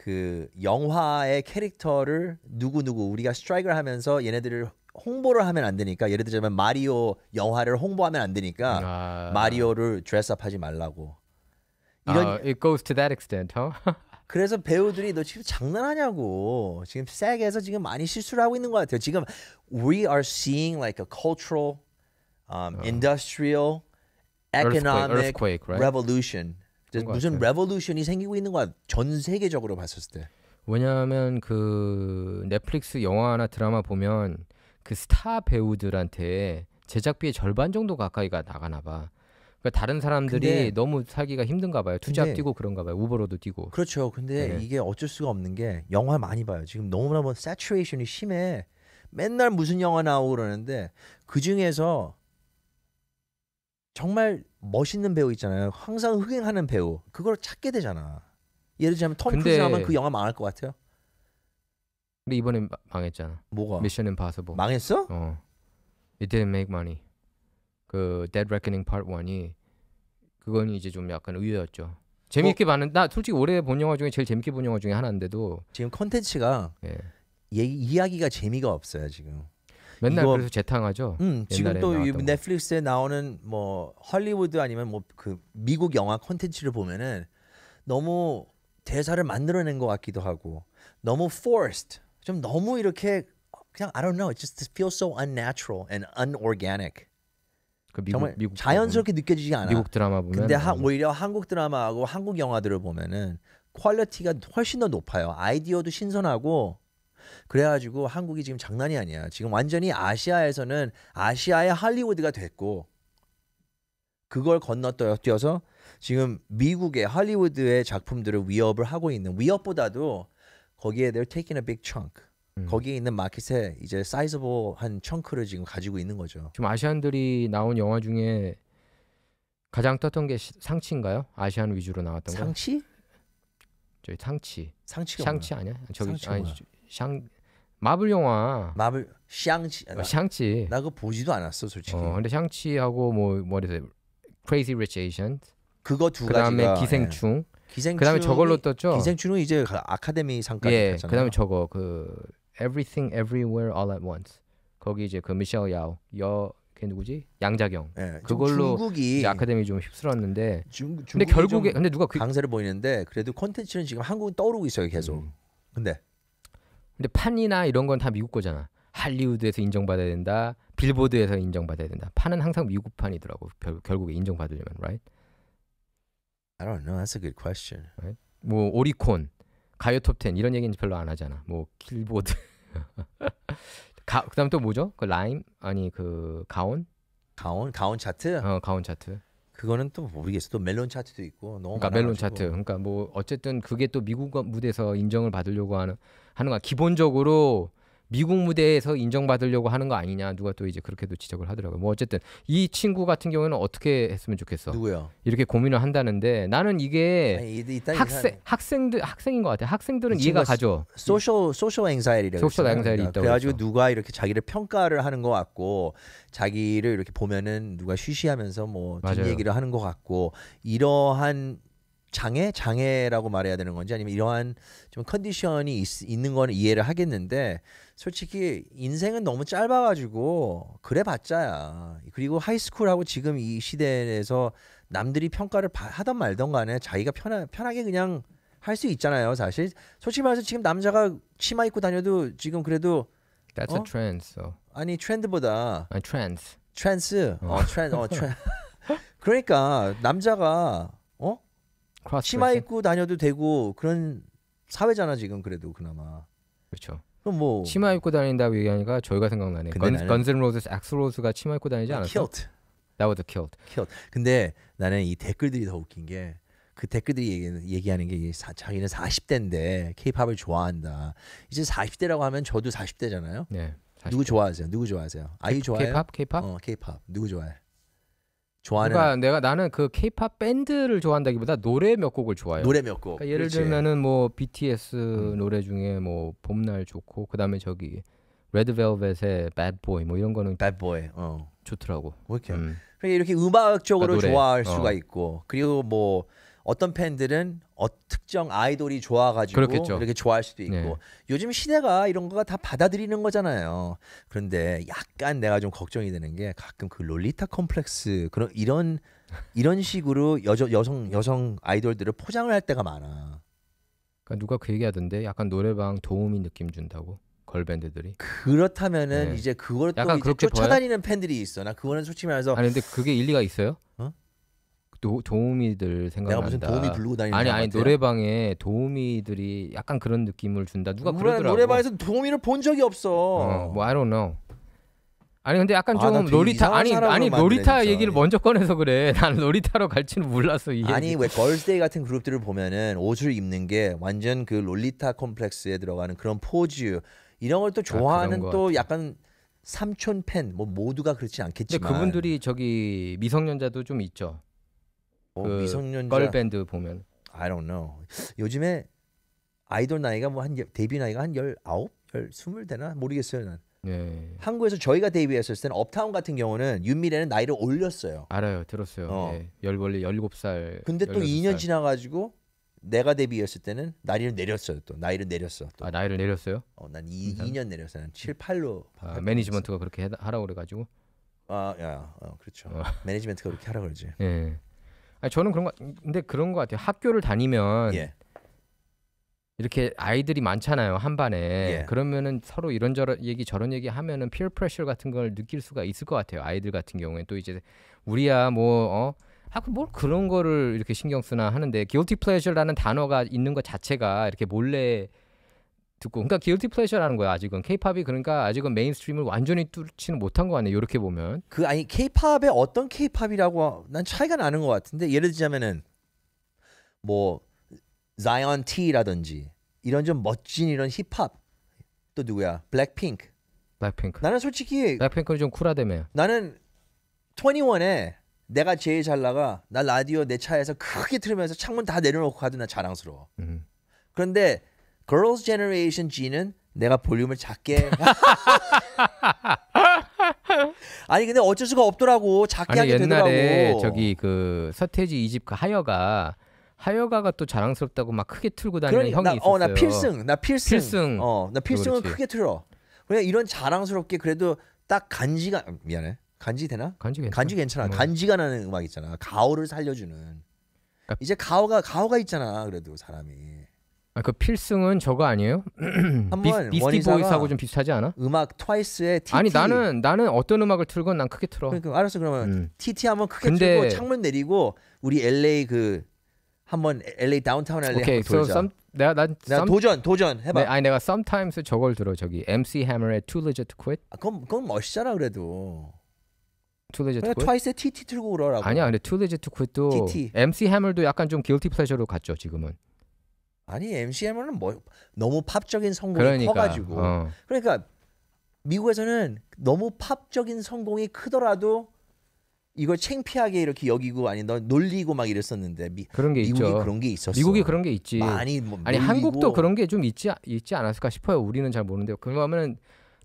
그 영화의 캐릭터를 누구 누구 우리가 스트라이크를 하면서 얘네들을 홍보를 하면 안 되니까 예를 들자면 마리오 영화를 홍보하면 안 되니까 아... 마리오를 드레스업하지 말라고. 이런 아, it goes to that extent, huh? 그래서 배우들이 너 지금 장난하냐고 지금 세 싹에서 지금 많이 실수를 하고 있는 것 같아요. 지금 we are seeing like a cultural um, 어. industrial economic earthquake, right? revolution. 무슨 revolution이 생기고 있는 거야. 전 세계적으로 봤었을 때. 왜냐하면 그 넷플릭스 영화나 드라마 보면 그 스타 배우들한테 제작비의 절반 정도 가까이가 나가나 봐. 그러니까 다른 사람들이 근데, 너무 살기가 힘든가 봐요. 투잡 근데, 뛰고 그런가 봐요. 우버로도 뛰고. 그렇죠. 근데 네. 이게 어쩔 수가 없는 게 영화 많이 봐요. 지금 너무나 뭐 sature이 심해. 맨날 무슨 영화 나오고 그러는데 그 중에서 정말 멋있는 배우 있잖아요. 항상 흥행하는 배우 그걸 찾게 되잖아. 예를 들자면 톰근 크루즈 하면 그 영화 망할 것 같아요. 근데 이번엔 망했잖아. 뭐가? 미션 임파서블. 망했어? 어. It didn't make money. 그 Dead Reckoning Part 1이 그건 이제 좀 약간 의외였죠. 재미게 어? 봤는 나 솔직히 올해 본 영화 중에 제일 재밌게 본 영화 중에 하나인데도 지금 컨텐츠가 예. 얘기, 이야기가 재미가 없어요 지금 맨날 이거, 그래서 재탕하죠. 음, 지금 또 넷플릭스에 나오는 뭐 헐리우드 아니면 뭐 그 미국 영화 콘텐츠를 보면은 너무 대사를 만들어낸 것 같기도 하고 너무 forced 좀 너무 이렇게 그냥 I don't know it just feels so unnatural and unorganic. 그 미국, 정말 미국 자연스럽게 보면, 느껴지지 않아. 미국 드라마 보면. 근데 하, 뭐 오히려 한국 드라마하고 한국 영화들을 보면은 퀄리티가 훨씬 더 높아요. 아이디어도 신선하고 그래가지고 한국이 지금 장난이 아니야. 지금 완전히 아시아에서는 아시아의 할리우드가 됐고 그걸 건너뛰어서 지금 미국의 할리우드의 작품들을 위협을 하고 있는 위협보다도 거기에 they're taking a big chunk. 음. 거기에 있는 마켓에 이제 사이즈보한 청크를 지금 가지고 있는 거죠. 지금 아시안들이 나온 영화 중에 가장 떴던 게 상치인가요? 아시안 위주로 나왔던 거. 상치? 저희 상치. 상치가 상치 뭐야? 아니야? 저기 상치 아니, 샹 마블 영화 마블 샹치 어, 샹치 나 그거 보지도 않았어 솔직히 어, 근데 샹치하고 뭐 뭐래서 크레이지 리치 에이션 그거 두 그다음에 가지가 예. 기생충 예. 기생충 그다음에 저걸로 떴죠 기생충은 이제 아카데미 상까지 예, 갔잖아 그다음에 저거 그 Everything Everywhere All at Once 거기 이제 그 미셸 야오 여그 누구지 양자경 예, 그걸로 중국이 아카데미 좀 휩쓸었는데 중, 근데 결국에 근데 누가 그, 강세를 보이는데 그래도 콘텐츠는 지금 한국은 떠오르고 있어요 계속 음. 근데 근데 판이나 이런 건 다 미국 거잖아. 할리우드에서 인정받아야 된다. 빌보드에서 인정받아야 된다. 판은 항상 미국 판이더라고. 결, 결국에 인정받으려면, right? I don't know. That's a good question. Right? 뭐 오리콘, 가요 톱텐 이런 얘기는 별로 안 하잖아. 뭐 킬보드. 가, 그다음 또 뭐죠? 그 라임 아니 그 가온? 가온 가온 차트? 어 가온 차트. 그거는 또 모르겠어. 또 멜론 차트도 있고 너무 그러니까 멜론 차트. 그러니까 뭐 어쨌든 그게 또 미국 어, 무대에서 인정을 받으려고 하는 하는 거 기본적으로 미국 무대에서 인정받으려고 하는 거 아니냐 누가 또 이제 그렇게도 지적을 하더라고요. 뭐 어쨌든 이 친구 같은 경우에는 어떻게 했으면 좋겠어. 누구요? 이렇게 고민을 한다는데 나는 이게 아니, 이, 학생 학생들 학생인 것 같아. 학생들은 이해가 가죠. 소셜 소셜 앵사이리라고. 소셜 앵사이리 있다. 그래가지고 그렇죠. 누가 이렇게 자기를 평가를 하는 것 같고 자기를 이렇게 보면은 누가 쉬쉬하면서 뭐뒷 얘기를 하는 것 같고 이러한 장애 장애라고 말해야 되는 건지 아니면 이러한 좀 컨디션이 있, 있는 거는 이해를 하겠는데 솔직히 인생은 너무 짧아가지고 그래봤자야. 그리고 하이스쿨하고 지금 이 시대에서 남들이 평가를 하던 말던 간에 자기가 편하, 편하게 그냥 할 수 있잖아요. 사실 솔직히 말해서 지금 남자가 치마 입고 다녀도 지금 그래도 That's 어? a trend. So. 아니 트렌드보다 아 t r e n d 트랜스. 어, 트랜 어, 트랜. 어, 그러니까 남자가 어? 치마 입고 다녀도 되고 그런 사회잖아 지금 그래도 그나마. 그렇죠. 그럼 뭐 치마 입고 다닌다고 얘기하니까 저희가 생각나네. 건, 건슬 로즈스, 악스 로즈가 치마 입고 다니지 않았어? 키어트. 나보도 키어트. 키어트. 근데 나는 이 댓글들이 더 웃긴 게. 그 댓글들이 얘기, 얘기하는 게 사, 자기는 40대인데 케이팝을 좋아한다. 이제 40대라고 하면 저도 40대잖아요. 네. 40대. 누구 좋아하세요? 누구 좋아하세요? 아이 좋아해요? 케이팝? 케이팝? 어, 케이팝. 누구 좋아해? 좋아하는 그러니까 내가 나는 그 케이팝 밴드를 좋아한다기보다 노래 몇 곡을 좋아해요. 노래 몇 곡. 그러니까 예를 그렇지. 들면은 뭐 BTS 음. 노래 중에 뭐 봄날 좋고 그다음에 저기 레드벨벳의 Bad Boy 뭐 이런 거는 Bad Boy. 어. 좋더라고. 이렇게. 음. 그러니까 이렇게 음악적으로 그러니까 좋아할 어. 수가 있고 그리고 뭐 어떤 팬들은 어, 특정 아이돌이 좋아가지고 그렇겠죠. 이렇게 좋아할 수도 네. 있고 네. 요즘 시대가 이런 거가 다 받아들이는 거잖아요. 그런데 약간 내가 좀 걱정이 되는 게 가끔 그 롤리타 컴플렉스 그런 이런 이런 식으로 여저, 여성 여성 아이돌들을 포장을 할 때가 많아. 그러니까 누가 그 얘기하던데 약간 노래방 도우미 느낌 준다고. 걸밴드들이 그렇다면은 네. 이제 그걸 또 이제 쫓아다니는 팬들이 있어. 나 그거는 솔직히 말해서 아니 근데 그게 일리가 있어요? 도, 도우미들 생각난다. 내가 무슨 도우미 불고 다니는 아니 아니 노래방에 도우미들이 약간 그런 느낌을 준다. 누가 노래, 그러더라고. 노래방에서 도우미를 본 적이 없어. 어, 뭐 I don't know. 아니 근데 약간 아, 좀 로리타 아니 아니 로리타 만드 얘기를 먼저 꺼내서 그래. 난 로리타로 갈지는 몰랐어. 이 아니 왜 걸스데이 같은 그룹들을 보면은 옷을 입는 게 완전 그 로리타 콤플렉스에 들어가는 그런 포즈 이런 걸또 아, 좋아하는 아, 또 약간 삼촌 팬 뭐 모두가 그렇지 않겠지만 근데 그분들이 저기 미성년자도 좀 있죠. 어, 그 미성년자 걸밴드 보면 I don't know. 요즘에 아이돌 나이가 뭐 한 데뷔 나이가 한 19, 20 되나 모르겠어요, 난. 네. 한국에서 저희가 데뷔했을 때는 업타운 같은 경우는 윤미래는 나이를 올렸어요. 알아요. 들었어요. 어. 네. 열원 17살. 근데 또 16살. 2년 지나 가지고 내가 데뷔했을 때는 나이를 내렸어요. 또 나이를 내렸어. 또. 아, 나이를 내렸어요? 어, 난 2, 음. 2년 내렸어요. 난 7, 8로. 아, 매니지먼트가 그 그렇게 하라고 그래 가지고. 아, 야. 어, 그렇죠. 어. 매니지먼트가 그렇게 하라고 그러지. 예. 네. 아니, 저는 그런 거 근데 그런 거 같아요. 학교를 다니면 예. 이렇게 아이들이 많잖아요 한 반에 예. 그러면은 서로 이런저런 얘기 저런 얘기 하면은 피어 프레셔 같은 걸 느낄 수가 있을 것 같아요 아이들 같은 경우에 또 이제 우리야 뭐어 하고 아, 뭘 그런 거를 이렇게 신경 쓰나 하는데 guilty pleasure라는 단어가 있는 것 자체가 이렇게 몰래 듣고 그러니까 길티 플레셔라는 이 거야 아직은 케이팝이 그러니까 아직은 메인스트림을 완전히 뚫지는 못한 거 아니에요 이렇게 보면 그 아니 케이팝의 어떤 케이팝이라고 난 차이가 나는 것 같은데 예를 들자면은 뭐 자이언 티라든지 이런 좀 멋진 이런 힙합 또 누구야 블랙핑크 블랙핑크 나는 솔직히 블랙핑크는 좀쿨하대며 나는 21에 내가 제일 잘 나가 나 라디오 내 차에서 크게 틀으면서 창문 다 내려놓고 가도 나 자랑스러워 음. 그런데 Girls Generation G는 내가 볼륨을 작게 아니 근데 어쩔 수가 없더라고 작게 아니, 하게 옛날에 되더라고. 저기 그 서태지 이집 그 하여가 하여가가 또 자랑스럽다고 막 크게 틀고 다니는 그러니, 형이 나, 있었어요. 어, 나 필승, 나 필승, 필승. 어, 나 필승은 그렇지. 크게 틀어. 그냥 이런 자랑스럽게 그래도 딱 간지가 음, 미안해. 간지 되나? 간지 괜찮아. 간지 괜찮아. 뭐. 간지가 나는 음악 있잖아. 가오를 살려주는. 그러니까. 이제 가오가 가오가 있잖아. 그래도 사람이. 아, 그 필승은 저거 아니에요? 한번 비스티 보이스하고 좀 비슷하지 않아? 음악 트와이스의 TT 아니 나는 나는 어떤 음악을 틀건 난 크게 틀어. 그러니까 알았어 그러면 음. TT 한번 크게 근데... 틀고 창문 내리고 우리 LA 그 한번 LA 다운타운 LA 오케이, 한번 돌자. 내가 난 내가 some, 도전 도전 해봐. 네, 아니 내가 sometimes 저걸 들어 저기 MC Hammer의 Too Legit to Quit. 아, 그건 그건 멋있잖아 그래도. Too Legit to Quit. 트와이스의 TT 틀고 그라고 아니야 근데 Too Legit to Quit도 TT. MC Hammer도 약간 좀 guilty pleasure로 갔죠 지금은. 아니 MCM은 뭐 너무 팝적인 성공이 그러니까, 커가지고 어. 그러니까 미국에서는 너무 팝적인 성공이 크더라도 이걸 챙피하게 이렇게 여기고 아니 너 놀리고 막 이랬었는데 미, 그런 게 미국이 있죠. 그런 게 있었어. 미국이 그런 게 있지. 많이 뭐 아니 한국도 그런 게 좀 있지 있지 않았을까 싶어요. 우리는 잘 모르는데 그러면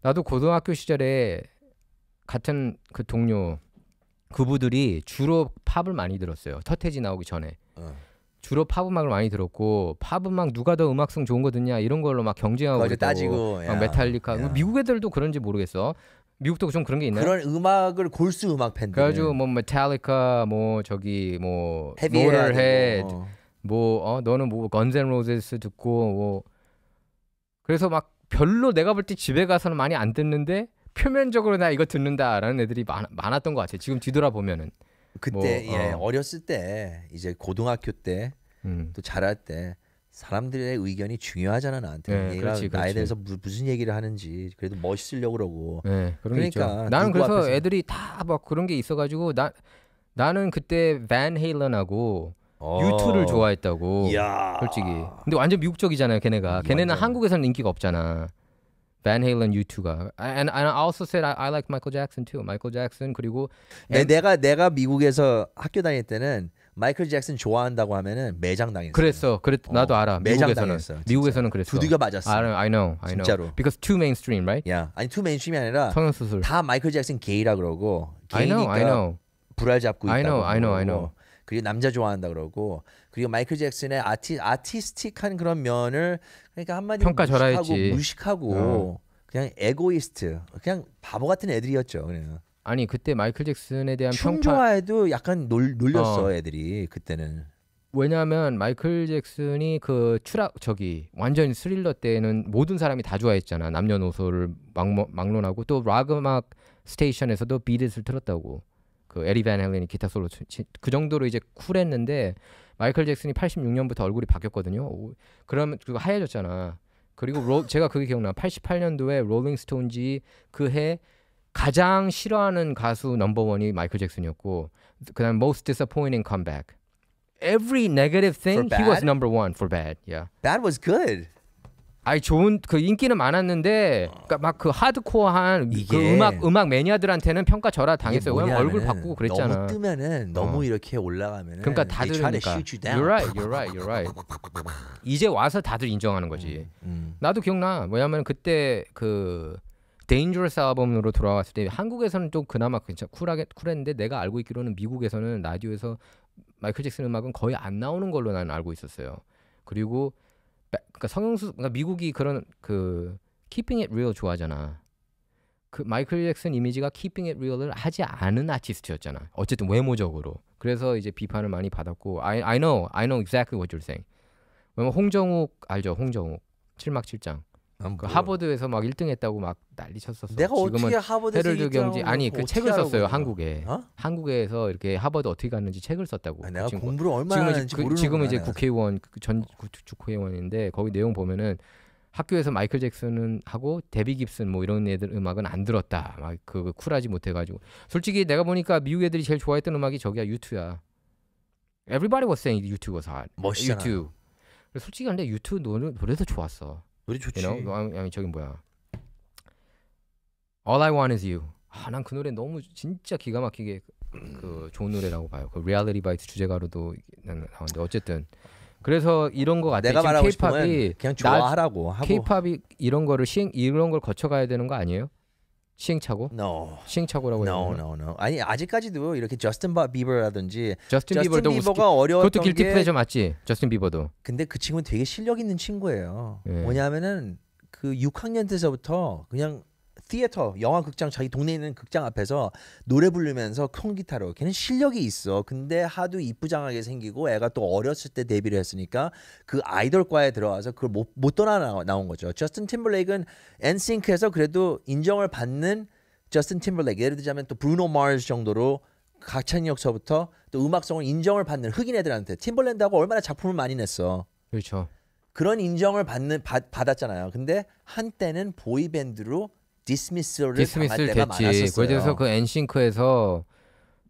나도 고등학교 시절에 같은 그 동료 그부들이 주로 팝을 많이 들었어요. 터테지 나오기 전에. 어. 주로 팝 음악을 많이 들었고 팝 음악 누가 더 음악성 좋은 거 듣냐 이런 걸로 막 경쟁하고 그러고, 따지고 야, 메탈리카 야. 미국 애들도 그런지 모르겠어. 미국도 좀 그런 게 있나요? 그런 음악을 골수 음악 팬들. 그래가지고 뭐 메탈리카 뭐 저기 뭐 모럴헤드 뭐, 뭐 어, 너는 뭐 건젠 로제스 듣고 뭐 그래서 막 별로 내가 볼 때 집에 가서는 많이 안 듣는데 표면적으로 나 이거 듣는다라는 애들이 많, 많았던 것 같아요. 지금 뒤돌아보면은. 그때 뭐, 예, 어. 어렸을 때 이제 고등학교 때또 음. 자랄 때 사람들의 의견이 중요하잖아 나한테. 네, 얘가 그렇지, 나에 그렇지. 대해서 무, 슨 얘기를 하는지 그래도 멋있으려고 그러고. 네, 그러니까 나는 그래서 앞에서. 애들이 다 막 그런 게 있어가지고 나 나는 그때 반 헤일런하고 유투를 좋아했다고. 야 솔직히. 근데 완전 미국적이잖아요, 걔네가. 걔네는 완전. 한국에서는 인기가 없잖아. Van Halen, U2가. And, and I also said I, I like Michael Jackson too. Michael Jackson 그리고 내, 내가 내가 미국에서 학교 다닐 때는 마이클 잭슨 좋아한다고 하면은 매장 당했어. 그랬어. 그랬 어, 나도 알아. 매장 당했어. 미국에서는 그랬어. 두드겨 맞았어. I know, I know, I know. 진짜로. Because too mainstream, right? 야, yeah. 아니 too mainstream이 아니라 성형 수술. 다 마이클 잭슨 게이라 그러고 게이니까 I know, I know. 불알 잡고 있다고. I know, I know, I know. 그리고 남자 좋아한다 그러고 그리고 마이클 잭슨의 아티 아티스틱한 그런 면을 그러니까 한마디로 평가절하했지. 무식하고 어. 그냥 에고이스트 그냥 바보 같은 애들이었죠. 그냥. 아니 그때 마이클 잭슨에 대한 평가 좋도 약간 놀, 놀렸어 어. 애들이 그때는. 왜냐하면 마이클 잭슨이 그 추락 저기 완전 스릴러 때는 모든 사람이 다 좋아했잖아 남녀노소를 막론, 하고또 락음악 스테이션에서도 비릿을 틀었다고 그 에리 반 헬린이 기타 솔로 치, 그 정도로 이제 쿨했는데 마이클 잭슨이 86년부터 얼굴이 바뀌었거든요. 오, 그러면 그거 하얘졌잖아. 그리고 로, 제가 그게 기억나. 88년도에 롤링스톤지 그 해 가장 싫어하는 가수 넘버원이 마이클 잭슨이었고 그다음 most disappointing comeback. Every negative thing he was number one for bad. Yeah. Bad was good. 아이 좋은 그 인기는 많았는데 그러니까 막 그 하드코어한 그 음악 음악 매니아들한테는 평가 절하 당했어요. 왜냐 얼굴 바꾸고 그랬잖아. 너무 뜨면은 어. 너무 이렇게 올라가면 그러니까 다들 그러니까 you you're right, you're right, you're right. 이제 와서 다들 인정하는 거지. 음. 음. 나도 기억나. 뭐냐면 그때 그 데인저러스 앨범으로 돌아왔을 때 한국에서는 좀 그나마 괜찮 쿨하게 쿨했는데 내가 알고 있기로는 미국에서는 라디오에서 마이클 잭슨 음악은 거의 안 나오는 걸로 나는 알고 있었어요. 그리고 그러니까 성형수 그러니까 미국이 그런 그 keeping it real 좋아하잖아. 그 마이클 잭슨 이미지가 keeping it real을 하지 않은 아티스트였잖아. 어쨌든 외모적으로. 그래서 이제 비판을 많이 받았고 I I know. I know exactly what you're saying. 왜냐면 홍정욱 알죠? 홍정욱. 7막 7장. 그 하버드에서 막 1등 했다고 막 난리 쳤었어. 내가 어떻게 하버드 헤럴드 경지 아니 그 책을 썼어요 한국에 어? 한국에서 이렇게 하버드 어떻게 갔는지 책을 썼다고. 아니, 그 내가 그 공부를 얼마나 지금 하는지 그, 지금 이제 국회의원 전 국회의원인데 거기 내용 보면은 학교에서 마이클 잭슨은 하고 데비 깁슨 뭐 이런 애들 음악은 안 들었다. 막그 그 쿨하지 못해가지고 솔직히 내가 보니까 미국 애들이 제일 좋아했던 음악이 저기야 유튜야. Everybody was saying 유튜 w a 멋있잖아. 유튜. 솔직히 근데 유튜 노래도 좋았어. 노래 좋지. You know? 아니, 그 저기 뭐야. All I Want Is You. 아, 난 그 노래 너무 진짜 기가 막히게 그, 그 좋은 노래라고 봐요. 그 리얼리티 바이트 주제가로도 나왔는데 어쨌든 그래서 이런 거같아 내가 말하고 싶은 그냥 좋아하라고 하고. K-팝이 이런 거를 시행 이런 걸 거쳐가야 되는 거 아니에요? 시행착오? No. 시행착라고 해요. No, no, no. 아니 아직까지도 이렇게 저스틴 비버라든지 저스틴, 비스도 비버가 어려웠 그것도 길티 플레저 맞지? 저스틴 비버도. 근데 그 친구는 되게 실력 있는 친구예요. 예. 뭐냐면은 그 6학년 때서부터 그냥 티에터 영화 극장 자기 동네에 있는 극장 앞에서 노래 부르면서 통기타로 걔는 실력이 있어 근데 하도 이쁘장하게 생기고 애가 또 어렸을 때 데뷔를 했으니까 그 아이돌과에 들어와서 그걸 못, 못 떠나 나온 거죠 저스틴 팀블레이크는 엔싱크에서 그래도 인정을 받는 저스틴 팀블레이크 예를 들자면 또 브루노 마르스 정도로 가창력서부터 또 음악성을 인정을 받는 흑인 애들한테 팀블랜드하고 얼마나 작품을 많이 냈어. 그렇죠. 그런 인정을 받는 받, 받았잖아요. 근데 한때는 보이 밴드로 디스미스를 디스미스를 됐지. 그래서 그 엔싱크에서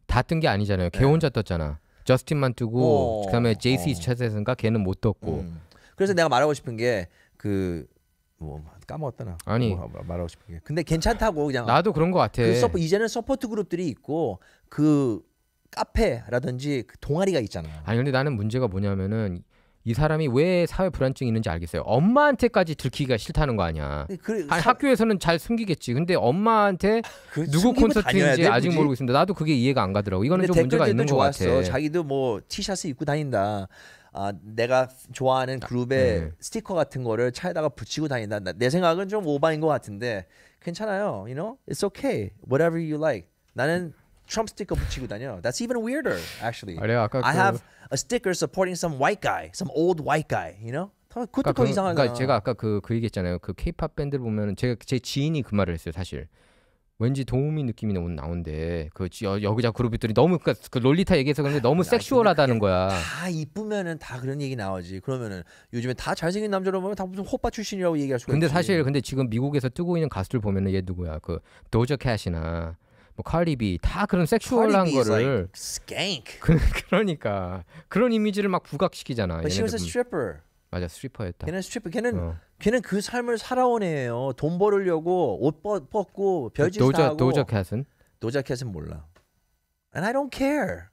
다 뜬 게 아니잖아요. 걔 네. 혼자 떴잖아. 저스틴만 뜨고 어. 그다음에 JC 어. 차세선가 걔는 못 떴고. 음. 그래서 내가 말하고 싶은 게 그 뭐, 뭐 까먹었다 나 아니 뭐, 뭐 말하고 싶은 게 근데 괜찮다고 그냥 나도 그런 것 같아 그 서포, 이제는 서포트 그룹들이 있고 그 카페라든지 그 동아리가 있잖아 아니 근데 나는 문제가 뭐냐면은 이 사람이 왜 사회 불안증이 있는지 알겠어요. 엄마한테까지 들키기가 싫다는 거 아니야. 네, 그래, 아 사... 학교에서는 잘 숨기겠지. 근데 엄마한테 그 누구 콘서트인지 아직 모르고 있습니다. 나도 그게 이해가 안 가더라고. 이거는 좀 문제가 있는 것 같아. 자기도 뭐 티셔츠 입고 다닌다. 아, 내가 좋아하는 아, 그룹의 네. 스티커 같은 거를 차에다가 붙이고 다닌다. 내 생각은 좀 오바인 것 같은데 괜찮아요. You know, it's okay. Whatever you like. 나는 Trump s t i 붙이고 다녀. That's even weirder, actually. 아, 내 아까 I 그 have a sticker supporting some white guy, some old white guy, you know? 그것도 그러니까 그, 이상하잖아. 그러니까 제가 아까 그, 그 얘기했잖아요. 그 K-pop 밴드 보면은 제가 제 지인이 그 말을 했어요, 사실. 왠지 도우미 느낌이 너무 나온대. 그 여, 여자 그룹들이 너무 그, 그 롤리타 얘기해서 그런데 너무 야, 섹슈얼하다는 거야. 다 이쁘면은 다 그런 얘기 나오지. 그러면은 요즘에 다 잘생긴 남자로 보면 다 무슨 호빠 출신이라고 얘기할 수가. 근데 있지. 사실 근데 지금 미국에서 뜨고 있는 가수들 보면은 얘 누구야? 그 도저 캣이나 뭐 카리비 다 그런 섹슈얼한 거를 like 그, 그러니까 그런 이미지를 막 부각시키잖아. But she was a stripper. 맞아 스트리퍼였다. 걔는 스트리퍼 걔는 어. 걔는 그 삶을 살아온 애예요. 돈 벌으려고 옷 벗, 고 별짓 그, 다 하고. 도자 캣은? 도자 캣은 몰라. And I don't care.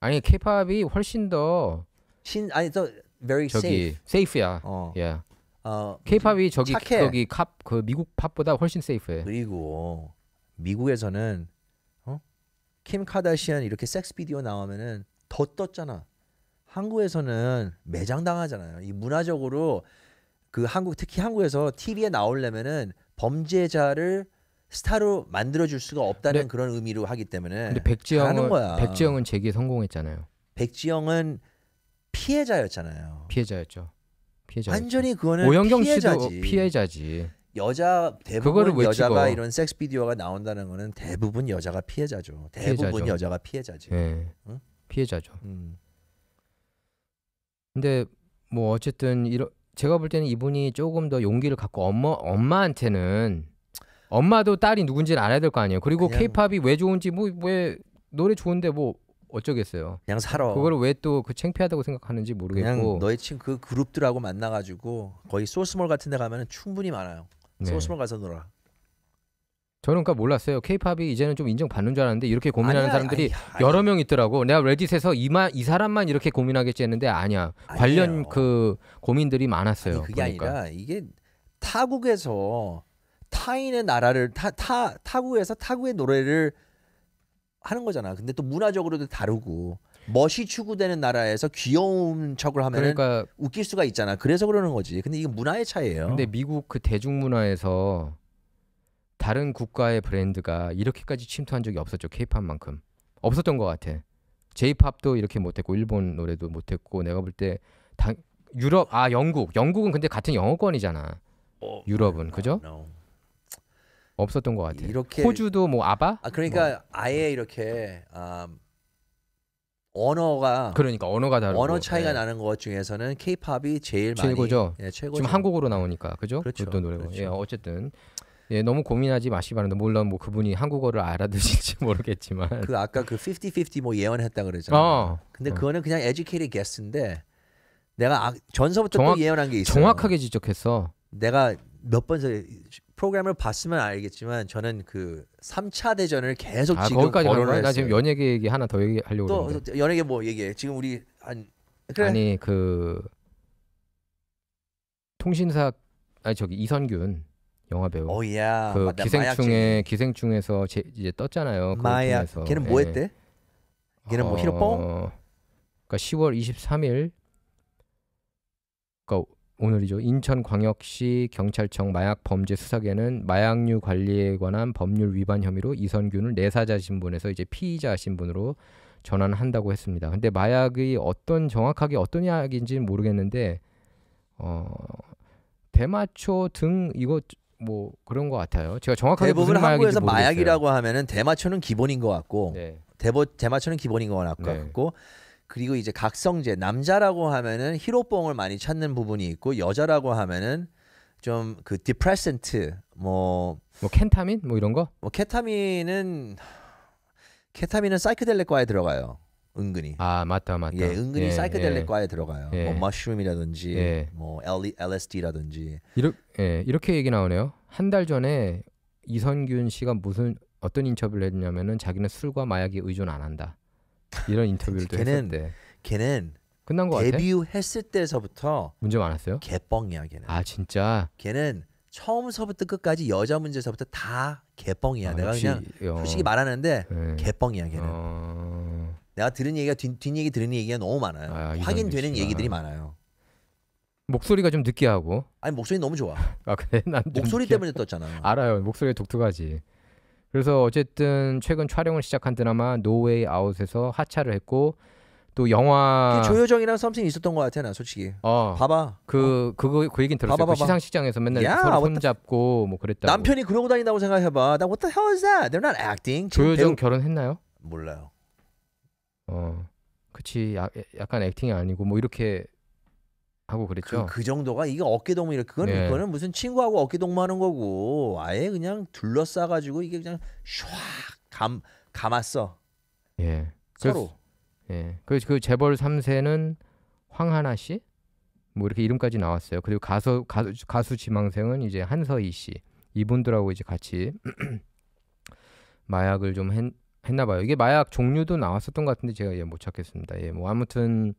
아니 케이팝이 훨씬 더 신 아니 더 very 저기, safe. 야 어. Yeah. 예. 어, 케이팝이 저기 착해. 저기 캅그 미국 팝보다 훨씬 세이프해. 그리고 미국에서는 어? 킴 카다시안 이렇게 섹스 비디오 나오면은 더 떴잖아. 한국에서는 매장 당하잖아요. 이 문화적으로 그 한국 특히 한국에서 TV에 나오려면은 범죄자를 스타로 만들어 줄 수가 없다는 네. 그런 의미로 하기 때문에 근데 백지영은 거야. 백지영은 재기 성공했잖아요. 백지영은 피해자였잖아요. 피해자였죠. 피해자. 완전히 그거는 오영경 피해자지. 씨도 피해자지. 여자 대부분 여자가 찍어? 이런 섹스 비디오가 나온다는 거는 대부분 여자가 피해자죠. 대부분 피해자죠. 여자가 피해자지. 네. 응? 피해자죠. 음. 근데 뭐 어쨌든 이런 제가 볼 때는 이분이 조금 더 용기를 갖고 엄마 엄마한테는 엄마도 딸이 누군지를 알아야 될 거 아니에요. 그리고 케이팝이 왜 좋은지 뭐 왜 노래 좋은데 뭐 어쩌겠어요. 그냥 살아. 그걸 왜 또그 창피하다고 생각하는지 모르겠고. 그냥 너의 친그 그룹들하고 만나가지고 거의 소스몰 같은 데 가면 충분히 많아요. 서울시만 네. 가서 놀아. 저는 그까 그러니까 몰랐어요. 케이팝이 이제는 좀 인정받는 줄 알았는데 이렇게 고민하는 아니야, 사람들이 아니야, 아니야. 여러 명 있더라고. 내가 레딧에서 이만 이 사람만 이렇게 고민하겠지 했는데 아니야. 관련 그 고민들이 많았어요. 아니, 그게 그니까 아니라 이게 타국에서 타인의 나라를 타, 타 타국에서 타국의 노래를 하는 거잖아. 근데 또 문화적으로도 다르고 멋이 추구되는 나라에서 귀여운 척을 하면 그러니까 웃길 수가 있잖아. 그래서 그러는 거지. 근데 이게 문화의 차이예요. 근데 미국 그 대중문화에서 다른 국가의 브랜드가 이렇게까지 침투한 적이 없었죠. 케이팝만큼 없었던 것 같아. 제이팝도 이렇게 못했고 일본 노래도 못했고 내가 볼 때 유럽 아 영국 영국은 근데 같은 영어권이잖아. 어, 유럽은 네. 그죠? 없었던 것 같아. 이렇게 호주도 뭐 아바? 아 그러니까 뭐. 아예 이렇게 음, 언어가 그러니까 언어가 다르고 언어 차이가 예. 나는 것 중에서는 케이팝이 제일 최고죠. 많이 예, 최고죠. 지금 한국어로 나오니까 그죠? 그렇죠. 그 노래가. 그렇죠. 예, 어쨌든 예, 너무 고민하지 마시기 바랍니다. 물론 뭐 그분이 한국어를 알아듣실지 모르겠지만 그 아까 그 50-50 뭐 예언했다 그러잖아 어. 근데 어. 그거는 그냥 educated guess인데 내가 아, 전서부터 정확, 예언한 게있어 정확하게 지적했어. 내가 몇번 프로그램을 봤으면 알겠지만 저는 그 3차 대전을 계속 아, 지금 거론을 나 지금 연예계 얘기 하나 더 얘기하려고 또 그러는데. 연예계 뭐 얘기해. 지금 우리 한 그래. 아니 그 통신사 아니 저기 이선균 영화 배우. 오야. 어, 그 맞다, 기생충에 마약쟁 기생충에서 제, 이제 떴잖아요. 그 마약. 통해서. 걔는 뭐 예. 했대? 예. 걔는 뭐 어, 히로뽕? 어, 그러니까 10월 23일. 그러니까 오늘이죠. 인천광역시 경찰청 마약범죄수사계는 마약류 관리에 관한 법률 위반 혐의로 이선균을 내사자 네 신분에서 이제 피의자 신분으로 전환한다고 했습니다. 근데 마약이 어떤 정확하게 어떤 약인지는 모르겠는데 어 대마초 등 이거 뭐 그런 것 같아요. 제가 정확하게 대부분 한국에서 마약이라고 하면은 대마초는 기본인 것 같고 네. 대보 대마초는 기본인 것 같고 네. 그리고 이제 각성제 남자라고 하면은 히로뽕을 많이 찾는 부분이 있고 여자라고 하면은 좀 그 디프레센트 뭐뭐 켄타민 뭐 이런 거? 뭐켄타민은켄타민은 사이크델릭과에 들어가요. 은근히. 아 맞다 맞다. 예, 은근히 예, 사이크델릭과에 예. 들어가요. 예. 뭐 머쉬룸이라든지 예. 뭐 LSD라든지. E, 이렇게 예, 이렇게 얘기 나오네요. 한 달 전에 이선균 씨가 무슨 어떤 인터뷰를 했냐면은 자기는 술과 마약에 의존 안 한다. 이런 인터뷰를 또 걔는, 했었대. 걔는 끝난 거 같아. 데뷔했을 때서부터 문제 많았어요? 개뻥이야 걔는. 아 진짜. 걔는 처음서부터 끝까지 여자 문제서부터 다 개뻥이야. 아, 내가 역시, 그냥 어. 솔직히 말하는데 네. 개뻥이야 걔는. 어... 내가 들은 얘기가 뒷, 뒷얘기 들은 얘기가 너무 많아요. 아, 확인되는 얘기들이 아. 많아요. 목소리가 좀 느끼하고. 아니 목소리 너무 좋아. 아 그래 난 목소리 느끼 때문에 떴잖아. 알아요 목소리 독특하지. 그래서 어쨌든 최근 촬영을 시작한 드라마 노웨이 아웃에서 하차를 했고 또 영화 조효정이랑 썸씽 있었던 것 같아 나 솔직히. 어. 봐봐. 그 어. 그거 그 얘긴 들었어. 그, 그 시상식장에서 맨날 야, 서로 손잡고 뭐 그랬다. 남편이 그러고 다닌다고 생각해봐. 나 what the hell is that? They're not acting. 조효정 배우... 결혼했나요? 몰라요. 어, 그치. 야, 약간 액팅이 아니고 뭐 이렇게 하고 그, 그랬죠. 그, 그 정도가 이게 어깨동무 이래 그건 네. 그거는 무슨 친구하고 어깨동무 하는 거고 아예 그냥 둘러싸 가지고 이게 그냥 촤감 감았어. 예. 서로. 예. 그그 그 재벌 3세는 황하나 씨? 뭐 이렇게 이름까지 나왔어요. 그리고 가수 가수, 가수 지망생은 이제 한서희 씨. 이분들하고 이제 같이 마약을 좀 했, 나 봐요. 이게 마약 종류도 나왔었던 것 같은데 제가 예, 못 찾겠습니다. 예. 뭐 아무튼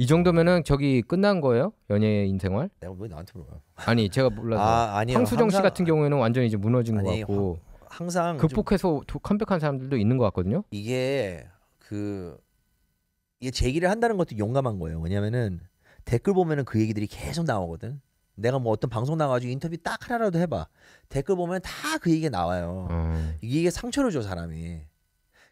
이 정도면은 저기 끝난 거예요? 연예인 생활? 내가 왜 나한테 물어 아니 제가 몰라서 아, 아니요. 황수정 씨 같은 경우에는 완전히 이제 무너진 것 아니, 같고 항상 극복해서 도- 컴백한 사람들도 있는 것 같거든요. 이게 그 이게 제기를 한다는 것도 용감한 거예요. 왜냐면은 댓글 보면은 그 얘기들이 계속 나오거든. 내가 뭐 어떤 방송 나가지고 인터뷰 딱 하나라도 해봐. 댓글 보면 다 그 얘기가 나와요. 어. 이게 상처를 줘 사람이.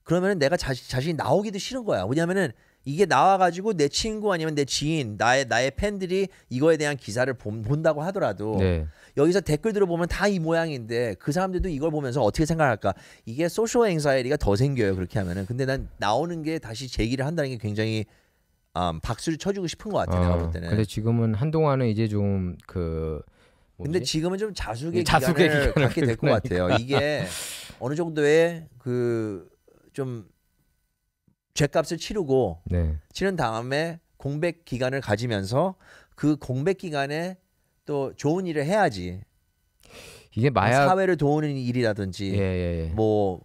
그러면은 내가 자, 자신이 나오기도 싫은 거야. 왜냐면은 이게 나와가지고 내 친구 아니면 내 지인 나의 나의 팬들이 이거에 대한 기사를 본, 본다고 하더라도 네. 여기서 댓글들을 보면 다 이 모양인데 그 사람들도 이걸 보면서 어떻게 생각할까 이게 소셜 앵사이리가 더 생겨요 그렇게 하면은 근데 난 나오는 게 다시 제기를 한다는 게 굉장히 음, 박수를 쳐주고 싶은 것 같아 어, 내가 볼 때는 근데 지금은 한동안은 이제 좀 그 근데 지금은 좀 자숙의, 예, 자숙의 기간을, 기간을 갖게 될 것 같아요 그러니까. 이게 어느 정도의 그좀 죄값을 치르고 네. 치른 다음에 공백 기간을 가지면서 그 공백 기간에 또 좋은 일을 해야지. 이게 마약 뭐 사회를 도우는 일이라든지 예, 예, 예. 뭐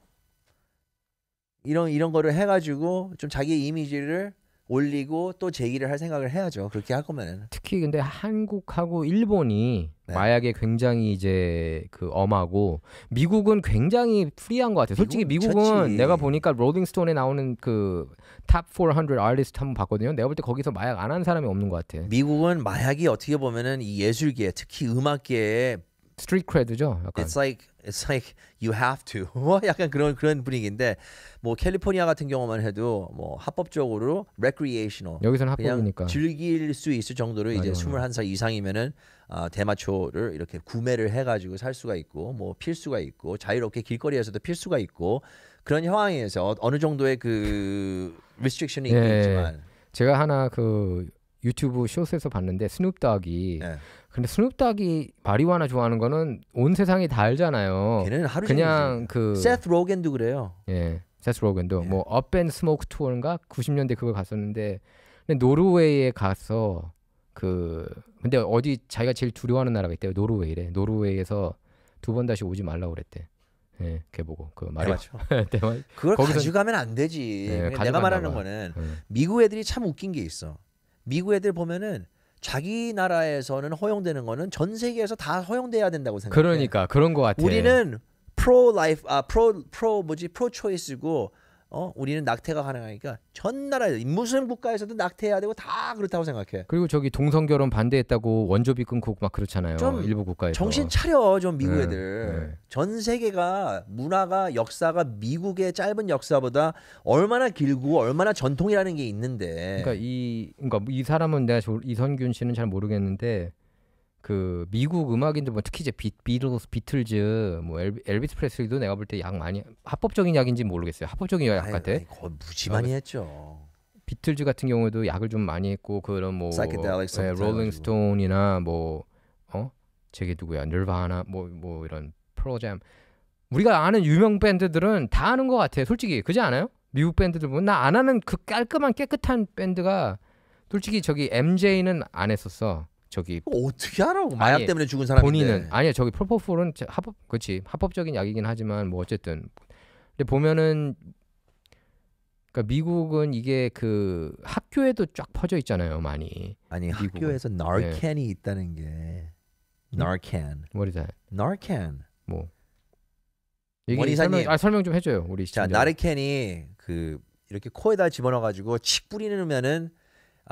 이런 이런 거를 해가지고 좀 자기 이미지를 올리고 또 제기를 할 생각을 해야죠. 그렇게 할 거면은. 특히 근데 한국하고 일본이 네. 마약에 굉장히 이제 그 엄하고 미국은 굉장히 프리한 것 같아요. 솔직히 미국은, 미국은 내가 보니까 로딩스톤에 나오는 그 탑 400 아티스트 한번 봤거든요. 내가 볼 때 거기서 마약 안한 사람이 없는 것 같아. 미국은 마약이 어떻게 보면은 이 예술계 특히 음악계에 스트리트 크레드죠. 약간. It's like it's like you have to. 뭐 약간 그런 그런 분위기인데 뭐 캘리포니아 같은 경우만 해도 뭐 합법적으로 recreational 여기서는 합법이니까 즐길 수 있을 정도로 맞아, 이제 맞아. 21살 이상이면은 아, 대마초를 이렇게 구매를 해 가지고 살 수가 있고 뭐 필 수가 있고 자유롭게 길거리에서도 필 수가 있고 그런 상황에서 어느 정도의 그 리스트릭션이 예, 있지만 제가 하나 그 유튜브 쇼스에서 봤는데 스눕닥이 네. 근데 스눕닥이 마리화나 좋아하는 거는 온 세상이 다 알잖아요. 걔는 하루 그냥 그 세스 로겐도 그래요. 예. 세스 로겐도 예. 뭐 업앤 스모크 투어인가 90년대 그걸 갔었는데 근데 노르웨이에 가서 그 근데 어디 자기가 제일 두려워하는 나라가 있대요. 노르웨이래. 노르웨이에서 두 번 다시 오지 말라고 그랬대. 예, 걔 보고 그 말이야. 대만 그걸 거기서... 가져가면 안 되지. 예, 내가 말하는 봐. 거는 예. 미국 애들이 참 웃긴 게 있어. 미국 애들 보면은 자기 나라에서는 허용되는 거는 전 세계에서 다 허용돼야 된다고 생각해. 그러니까 그런 거 같아. 우리는 프로 라이프 아 프로 프로 뭐지 프로 초이스고 어 우리는 낙태가 가능하니까 전 나라에서 무슬림 국가에서도 낙태해야 되고 다 그렇다고 생각해. 그리고 저기 동성 결혼 반대했다고 원조비 끊고 막 그렇잖아요. 좀 일부 국가에서 정신 차려 좀 미국 네, 애들. 네. 전 세계가 문화가 역사가 미국의 짧은 역사보다 얼마나 길고 얼마나 전통이라는 게 있는데. 그러니까 이 그러니까 이 사람은 내가 조, 이선균 씨는 잘 모르겠는데 그 미국 음악인들 뭐 특히 이제 비, 비틀스 비틀즈 뭐 엘, 엘비스 프레슬리도 내가 볼 때 약 많이 합법적인 약인지 모르겠어요. 합법적인 약 같아. 거 무지 많이 어, 했죠. 비틀즈 같은 경우에도 약을 좀 많이 했고 그런 뭐 네, 롤링스톤이나 뭐어 저게 누구야 늘바나 뭐 뭐 이런 프로잼 우리가 아는 유명 밴드들은 다 아는 것 같아. 솔직히 그지 않아요? 미국 밴드들 보면 나안 하는 그 깔끔한 깨끗한 밴드가 솔직히 저기 MJ는 안 했었어. 저기 어떻게 알아? 마약 아니, 때문에 죽은 사람인데 본인은 아니야 저기 프로포폴은 합법 그렇지 합법적인 약이긴 하지만 뭐 어쨌든 근데 보면은 그러니까 미국은 이게 그 학교에도 쫙 퍼져 있잖아요 많이 아니 미국은. 학교에서 나르캔이 네. 있다는 게 나르캔 w h a 나르캔 뭐 이게 설명, 아, 설명 좀 해줘요 우리 시청자 나르캔이 그 이렇게 코에다 집어넣어가지고 칙 뿌리면은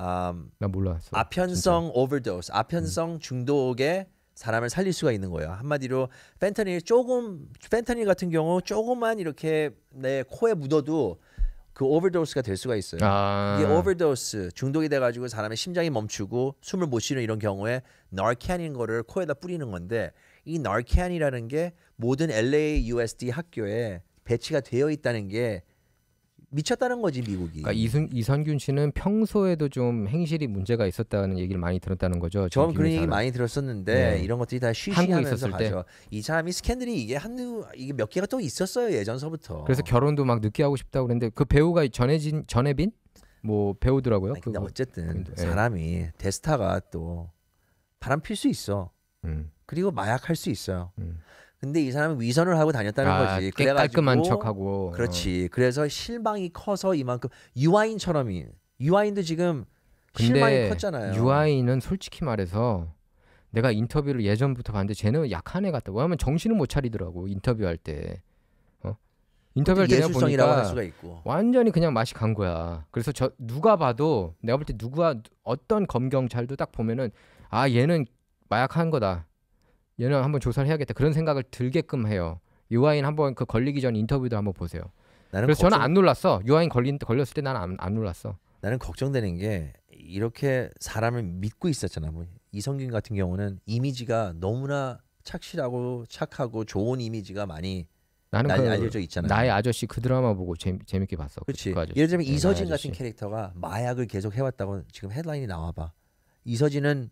음, 나 몰랐어. 아편성 진짜. 오버도스, 아편성 음. 중독에 사람을 살릴 수가 있는 거예요. 한마디로 펜타닐 조금 펜타닐 같은 경우 조금만 이렇게 내 코에 묻어도 그 오버도스가 될 수가 있어요. 아. 이게 오버도스 중독이 돼가지고 사람의 심장이 멈추고 숨을 못 쉬는 이런 경우에 널르캔인 거를 코에다 뿌리는 건데 이널르캔이라는게 모든 LA USD 학교에 배치가 되어 있다는 게 미쳤다는 거지 미국이. 그러니까 이순, 이선균 씨는 평소에도 좀 행실이 문제가 있었다는 얘기를 많이 들었다는 거죠. 저는 그런 얘기 많이 들었었는데 네. 이런 것들이 다 쉬쉬하면서 가죠. 이 사람이 스캔들이 이게 한두 이게 몇 개가 또 있었어요 예전서부터. 그래서 결혼도 막 늦게 하고 싶다고 그랬는데 그 배우가 전해진 전혜빈 뭐 배우더라고요. 아니, 근데 그거. 어쨌든 그 네. 사람이 데스타가또 바람 필 수 있어. 음. 그리고 마약할 수 있어요. 음. 근데 이 사람은 위선을 하고 다녔다는 아, 거지. 그래가지고, 깔끔한 척하고. 그렇지. 어. 그래서 실망이 커서 이만큼 유아인처럼이 유아인도 지금 실망이 컸잖아요. 유아인은 솔직히 말해서 내가 인터뷰를 예전부터 봤는데 쟤는 약한 애 같다. 왜냐면 정신을 못 차리더라고 인터뷰할 때. 어? 인터뷰할 때 예술성이라고 할 수가 있고 완전히 그냥 맛이 간 거야. 그래서 저 누가 봐도 내가 볼 때누구와 어떤 검경찰도 딱 보면은 아 얘는 마약한 거다. 얘는 한번 조사를 해야겠다 그런 생각을 들게끔 해요. 유아인 한번 그 걸리기 전 인터뷰도 한번 보세요. 그래서 걱정... 저는 안 놀랐어. 유아인 걸린 걸렸을 때 나는 안, 안 놀랐어. 나는 걱정되는 게 이렇게 사람을 믿고 있었잖아. 뭐 이성균 같은 경우는 이미지가 너무나 착실하고 착하고 좋은 이미지가 많이 나는 그 알려져 있잖아 나의 아저씨 그 드라마 보고 재미, 재밌게 봤어. 그렇지. 그, 그 예를 들면 네, 이서진 같은 캐릭터가 마약을 계속 해왔다고 지금 헤드라인이 나와봐. 이서진은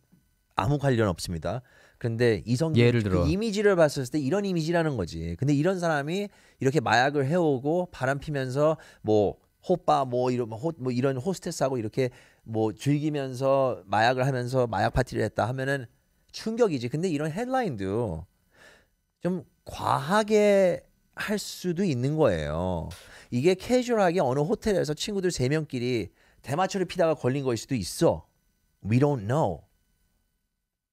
아무 관련 없습니다. 근데 이성균 예를 그 들어. 그 이미지를 봤을 때 이런 이미지라는 거지. 근데 이런 사람이 이렇게 마약을 해오고 바람 피면서 뭐 호빠 뭐 이런 뭐 호, 뭐 이런 호스테스하고 이렇게 뭐 즐기면서 마약을 하면서 마약 파티를 했다 하면은 충격이지. 근데 이런 헤드라인도 좀 과하게 할 수도 있는 거예요. 이게 캐주얼하게 어느 호텔에서 친구들 세 명끼리 대마초를 피다가 걸린 거일 수도 있어. We don't know.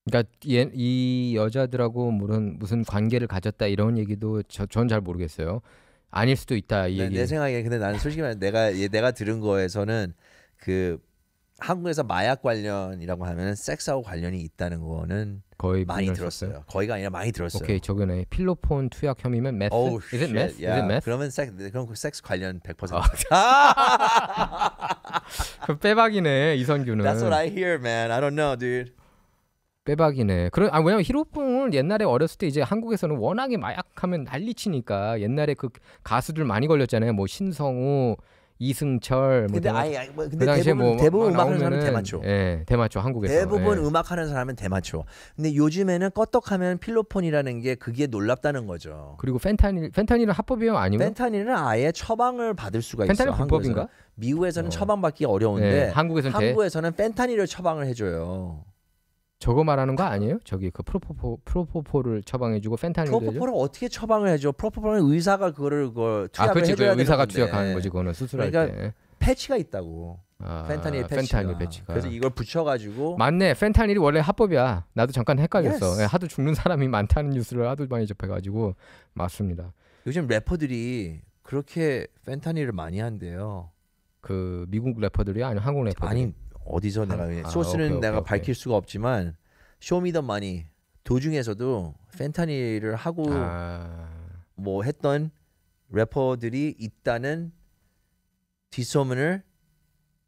그러니까 이, 예, 이 여자들하고 무슨 무슨 관계를 가졌다 이런 얘기도 전 잘 모르겠어요. 아닐 수도 있다 이 얘기. 네, 내 생각에 근데 나는 솔직히 말해 내가 예, 내가 들은 거에서는 그 한국에서 마약 관련이라고 하면 섹스하고 관련이 있다는 거는 거의 많이 들었어요. 썼어요? 거의가 아니라 많이 들었어요. 오케이 저거네 필로폰 투약 혐의면 메스. Oh, is it meth? Yeah. Is it meth? 그러면 섹 네, 그럼 그 섹스 관련 100%. 아. 그 빼박이네 이선규는. That's what I hear, man. I don't know, dude. 빼박이네. 그런 아 왜냐면 히로뽕을 옛날에 어렸을 때 이제 한국에서는 워낙에 마약하면 난리치니까 옛날에 그 가수들 많이 걸렸잖아요. 뭐 신성우, 이승철. 뭐 근데 뭐 아예 뭐, 근데 그 대부분 뭐, 대부분 음악하는 사람은 대마초. 예, 대마초 한국에서. 대부분 예. 음악하는 사람은 대마초. 근데 요즘에는 껐덕하면 필로폰이라는 게 그게 놀랍다는 거죠. 그리고 펜타닐 펜타닐은 합법이요 아니면 펜타닐은 아예 처방을 받을 수가 펜타닐 있어. 펜타닐 불법인가? 미국에서는 어. 처방받기 예, 어려운데 예, 한국에서는 한국에서는 펜타닐을 처방을 해줘요. 저거 말하는 거 아니에요? 저기 그 프로포포 프로포폴을 처방해주고 펜타닐 프로포폴을 어떻게 처방을 해줘? 프로포폴은 의사가 그거를 그 아, 투약을 아, 그치, 해줘야 그 의사가 투약하는 거지 그거는 수술할 그러니까 때. 패치가 있다고. 아, 펜타닐 패치가. 펜타닐 패치가. 그래서 이걸 붙여가지고. 맞네. 펜타닐이 원래 합법이야. 나도 잠깐 헷갈렸어. y 예, 하도 죽는 사람이 많다는 뉴스를 하도 많이 접해가지고 맞습니다. 요즘 래퍼들이 그렇게 펜타닐을 많이 한대요. 그 미국 래퍼들이 아니 한국 래퍼들. 아니 어디서 내가 아, 아, 소스는 오케이, 내가 오케이, 밝힐 오케이. 수가 없지만 쇼미더마니 도중에서도 펜타닐을 하고 아... 뭐 했던 래퍼들이 있다는 뒷소문을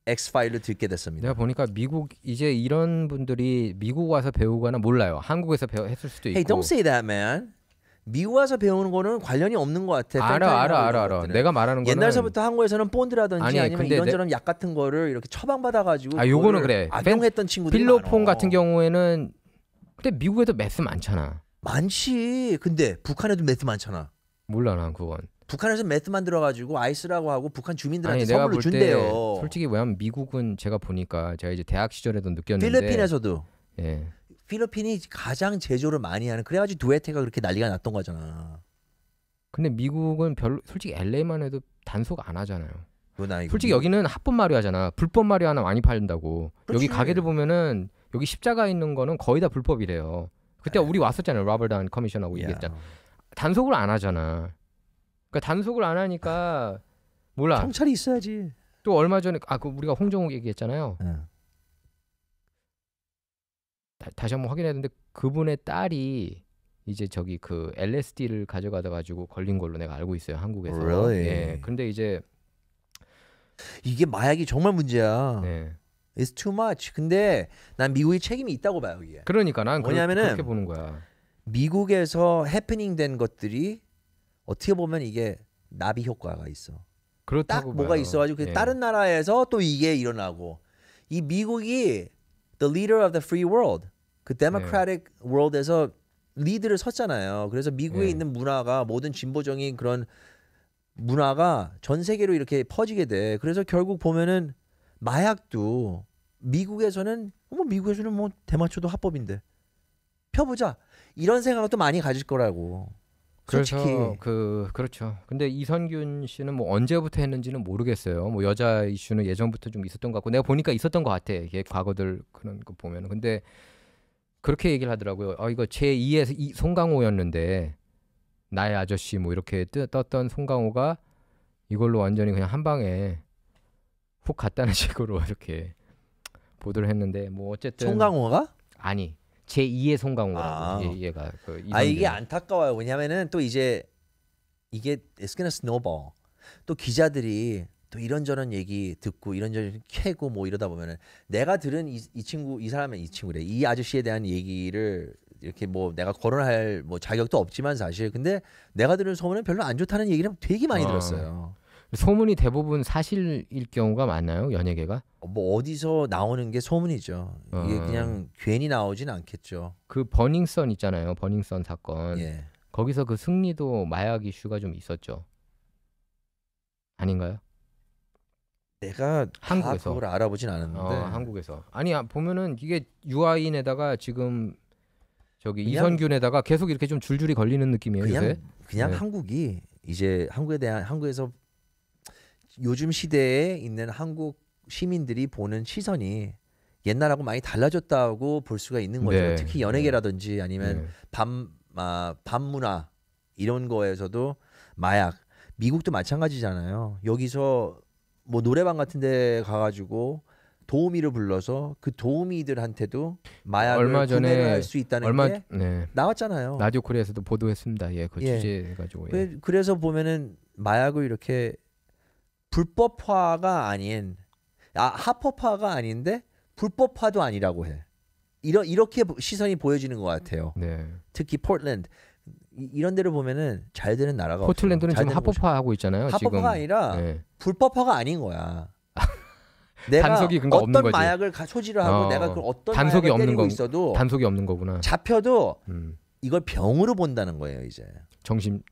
엑스 파일로 듣게 됐습니다. 내가 보니까 미국 이제 이런 분들이 미국 와서 배우거나 몰라요. 한국에서 배워 했을 수도 있고. Hey, don't say that, man. 미국와서 배우는 거는 관련이 없는 것 같아. 알아 알아 알아 알아. 내가 말하는 거는 옛날서부터 한국에서는 본드라든지 아니, 아니면 이런저런 내... 약 같은 거를 이렇게 처방받아 가지고 아 요거는 그래. 악용했던 친구들 필로폰 많아. 같은 경우에는 근데 미국에도 매스 많잖아. 많지. 근데 북한에도 매스 많잖아. 몰라 난 그건. 북한에서 매스 만들어 가지고 아이스라고 하고 북한 주민들한테 아니, 선물로 준대요. 솔직히 왜냐면 미국은 제가 보니까 제가 이제 대학 시절에도 느꼈는데 필리핀에서도 예. 필리핀이 가장 제조를 많이 하는 그래가지고 두에테가 그렇게 난리가 났던 거잖아. 근데 미국은 별 솔직히 LA만 해도 단속 안 하잖아요. 솔직히 여기는 합법 마리아잖아. 불법 마리아나 많이 팔린다고. 그렇지. 여기 가게를 보면은 여기 십자가 있는 거는 거의 다 불법이래요. 그때 에. 아. 우리 왔었잖아요. 라버단 커미션하고 얘기했잖아. 단속을 안 하잖아. 그러니까 단속을 안 하니까 몰라. 경찰이 있어야지. 또 얼마 전에 아 그 우리가 홍정욱 얘기했잖아요. 응. 다, 시 한번 확인했는데 그분의 딸이 이제 저기 그 LSD를 가져가다 가지고 걸린 걸로 내가 알고 있어요 한국에서. Really? 예. 근데 이제 이게 마약이 정말 문제야. 네. It's too much. 근데 난 미국이 책임이 있다고 봐요 이게. 그러니까 난 뭐냐면은 그렇게 보는 거야. 미국에서 해프닝된 것들이 어떻게 보면 이게 나비 효과가 있어. 그렇다고 딱 봐요. 뭐가 있어가지고 그 예. 다른 나라에서 또 이게 일어나고 이 미국이 the leader of the free world. 그 네. democratic 네. world에서 리드를 섰잖아요. 그래서 미국에 네. 있는 문화가 모든 진보적인 그런 문화가 전 세계로 이렇게 퍼지게 돼. 그래서 결국 보면은 마약도 미국에서는 뭐 미국에서는 뭐 대마초도 합법인데 펴보자 이런 생각을 또 많이 가질 거라고. 그래서 솔직히. 그 그렇죠. 근데 이선균 씨는 뭐 언제부터 했는지는 모르겠어요. 뭐 여자 이슈는 예전부터 좀 있었던 것 같고 내가 보니까 있었던 것 같아. 이게 과거들 그런 거 보면. 근데 그렇게 얘기를 하더라고요. 아 이거 제 2의 송강호였는데 나의 아저씨 뭐 이렇게 뜨, 떴던 송강호가 이걸로 완전히 그냥 한 방에 훅 갔다는 식으로 이렇게 보도를 했는데 뭐 어쨌든 송강호가 아니 제 2의 송강호라고 아. 예, 얘가 그아 이게 안타까워요. 왜냐면은 또 이제 이게 에스키나 스노버 또 기자들이 또 이런저런 얘기 듣고 이런저런 캐고 뭐 이러다 보면은 내가 들은 이, 이 친구 이 사람은 이 친구래 이 아저씨에 대한 얘기를 이렇게 뭐 내가 거론할 뭐 자격도 없지만 사실 근데 내가 들은 소문은 별로 안 좋다는 얘기를 되게 많이 어. 들었어요. 소문이 대부분 사실일 경우가 많나요 연예계가? 뭐 어디서 나오는 게 소문이죠. 이게 어. 그냥 괜히 나오진 않겠죠. 그 버닝썬 있잖아요. 버닝썬 사건. 예. 거기서 그 승리도 마약 이슈가 좀 있었죠. 아닌가요? 내가 한국에서 그걸 알아보진 않았는데 어, 한국에서 아니 아, 보면은 이게 유아인에다가 지금 저기 그냥, 이선균에다가 계속 이렇게 좀 줄줄이 걸리는 느낌이에요. 그냥 요새? 그냥 네. 한국이 이제 한국에 대한 한국에서 요즘 시대에 있는 한국 시민들이 보는 시선이 옛날하고 많이 달라졌다고 볼 수가 있는 거죠. 네. 특히 네. 연예계라든지 아니면 네. 밤 아, 밤문화 이런 거에서도 마약 미국도 마찬가지잖아요. 여기서 뭐 노래방 같은 데 가가지고 도우미를 불러서 그 도우미들한테도 마약을 얼마 전에 할수 있다는 얼마, 게 네. 나왔잖아요. 라디오 코리아에서도 보도했습니다. 예, 그 예. 주제 가지고. 예. 그, 그래서 보면은 마약을 이렇게 불법화가 아닌 아, 합법화가 아닌데 불법화도 아니라고 해. 이러, 이렇게 시선이 보여지는 것 같아요. 네. 특히 포틀랜드 이런 데를 보면은 잘 되는 나라가 포틀랜드는 지금 합법화하고 있잖아요. 합법화가 지금. 아니라 네. 불법화가 아닌 거야. 내가 단속이 근거 어떤 없는 마약을 소지를 하고 어, 내가 그 어떤 단속이 없는 거 있어도 단속이 없는 거구나. 잡혀도 음. 이걸 병으로 본다는 거예요 이제. 정신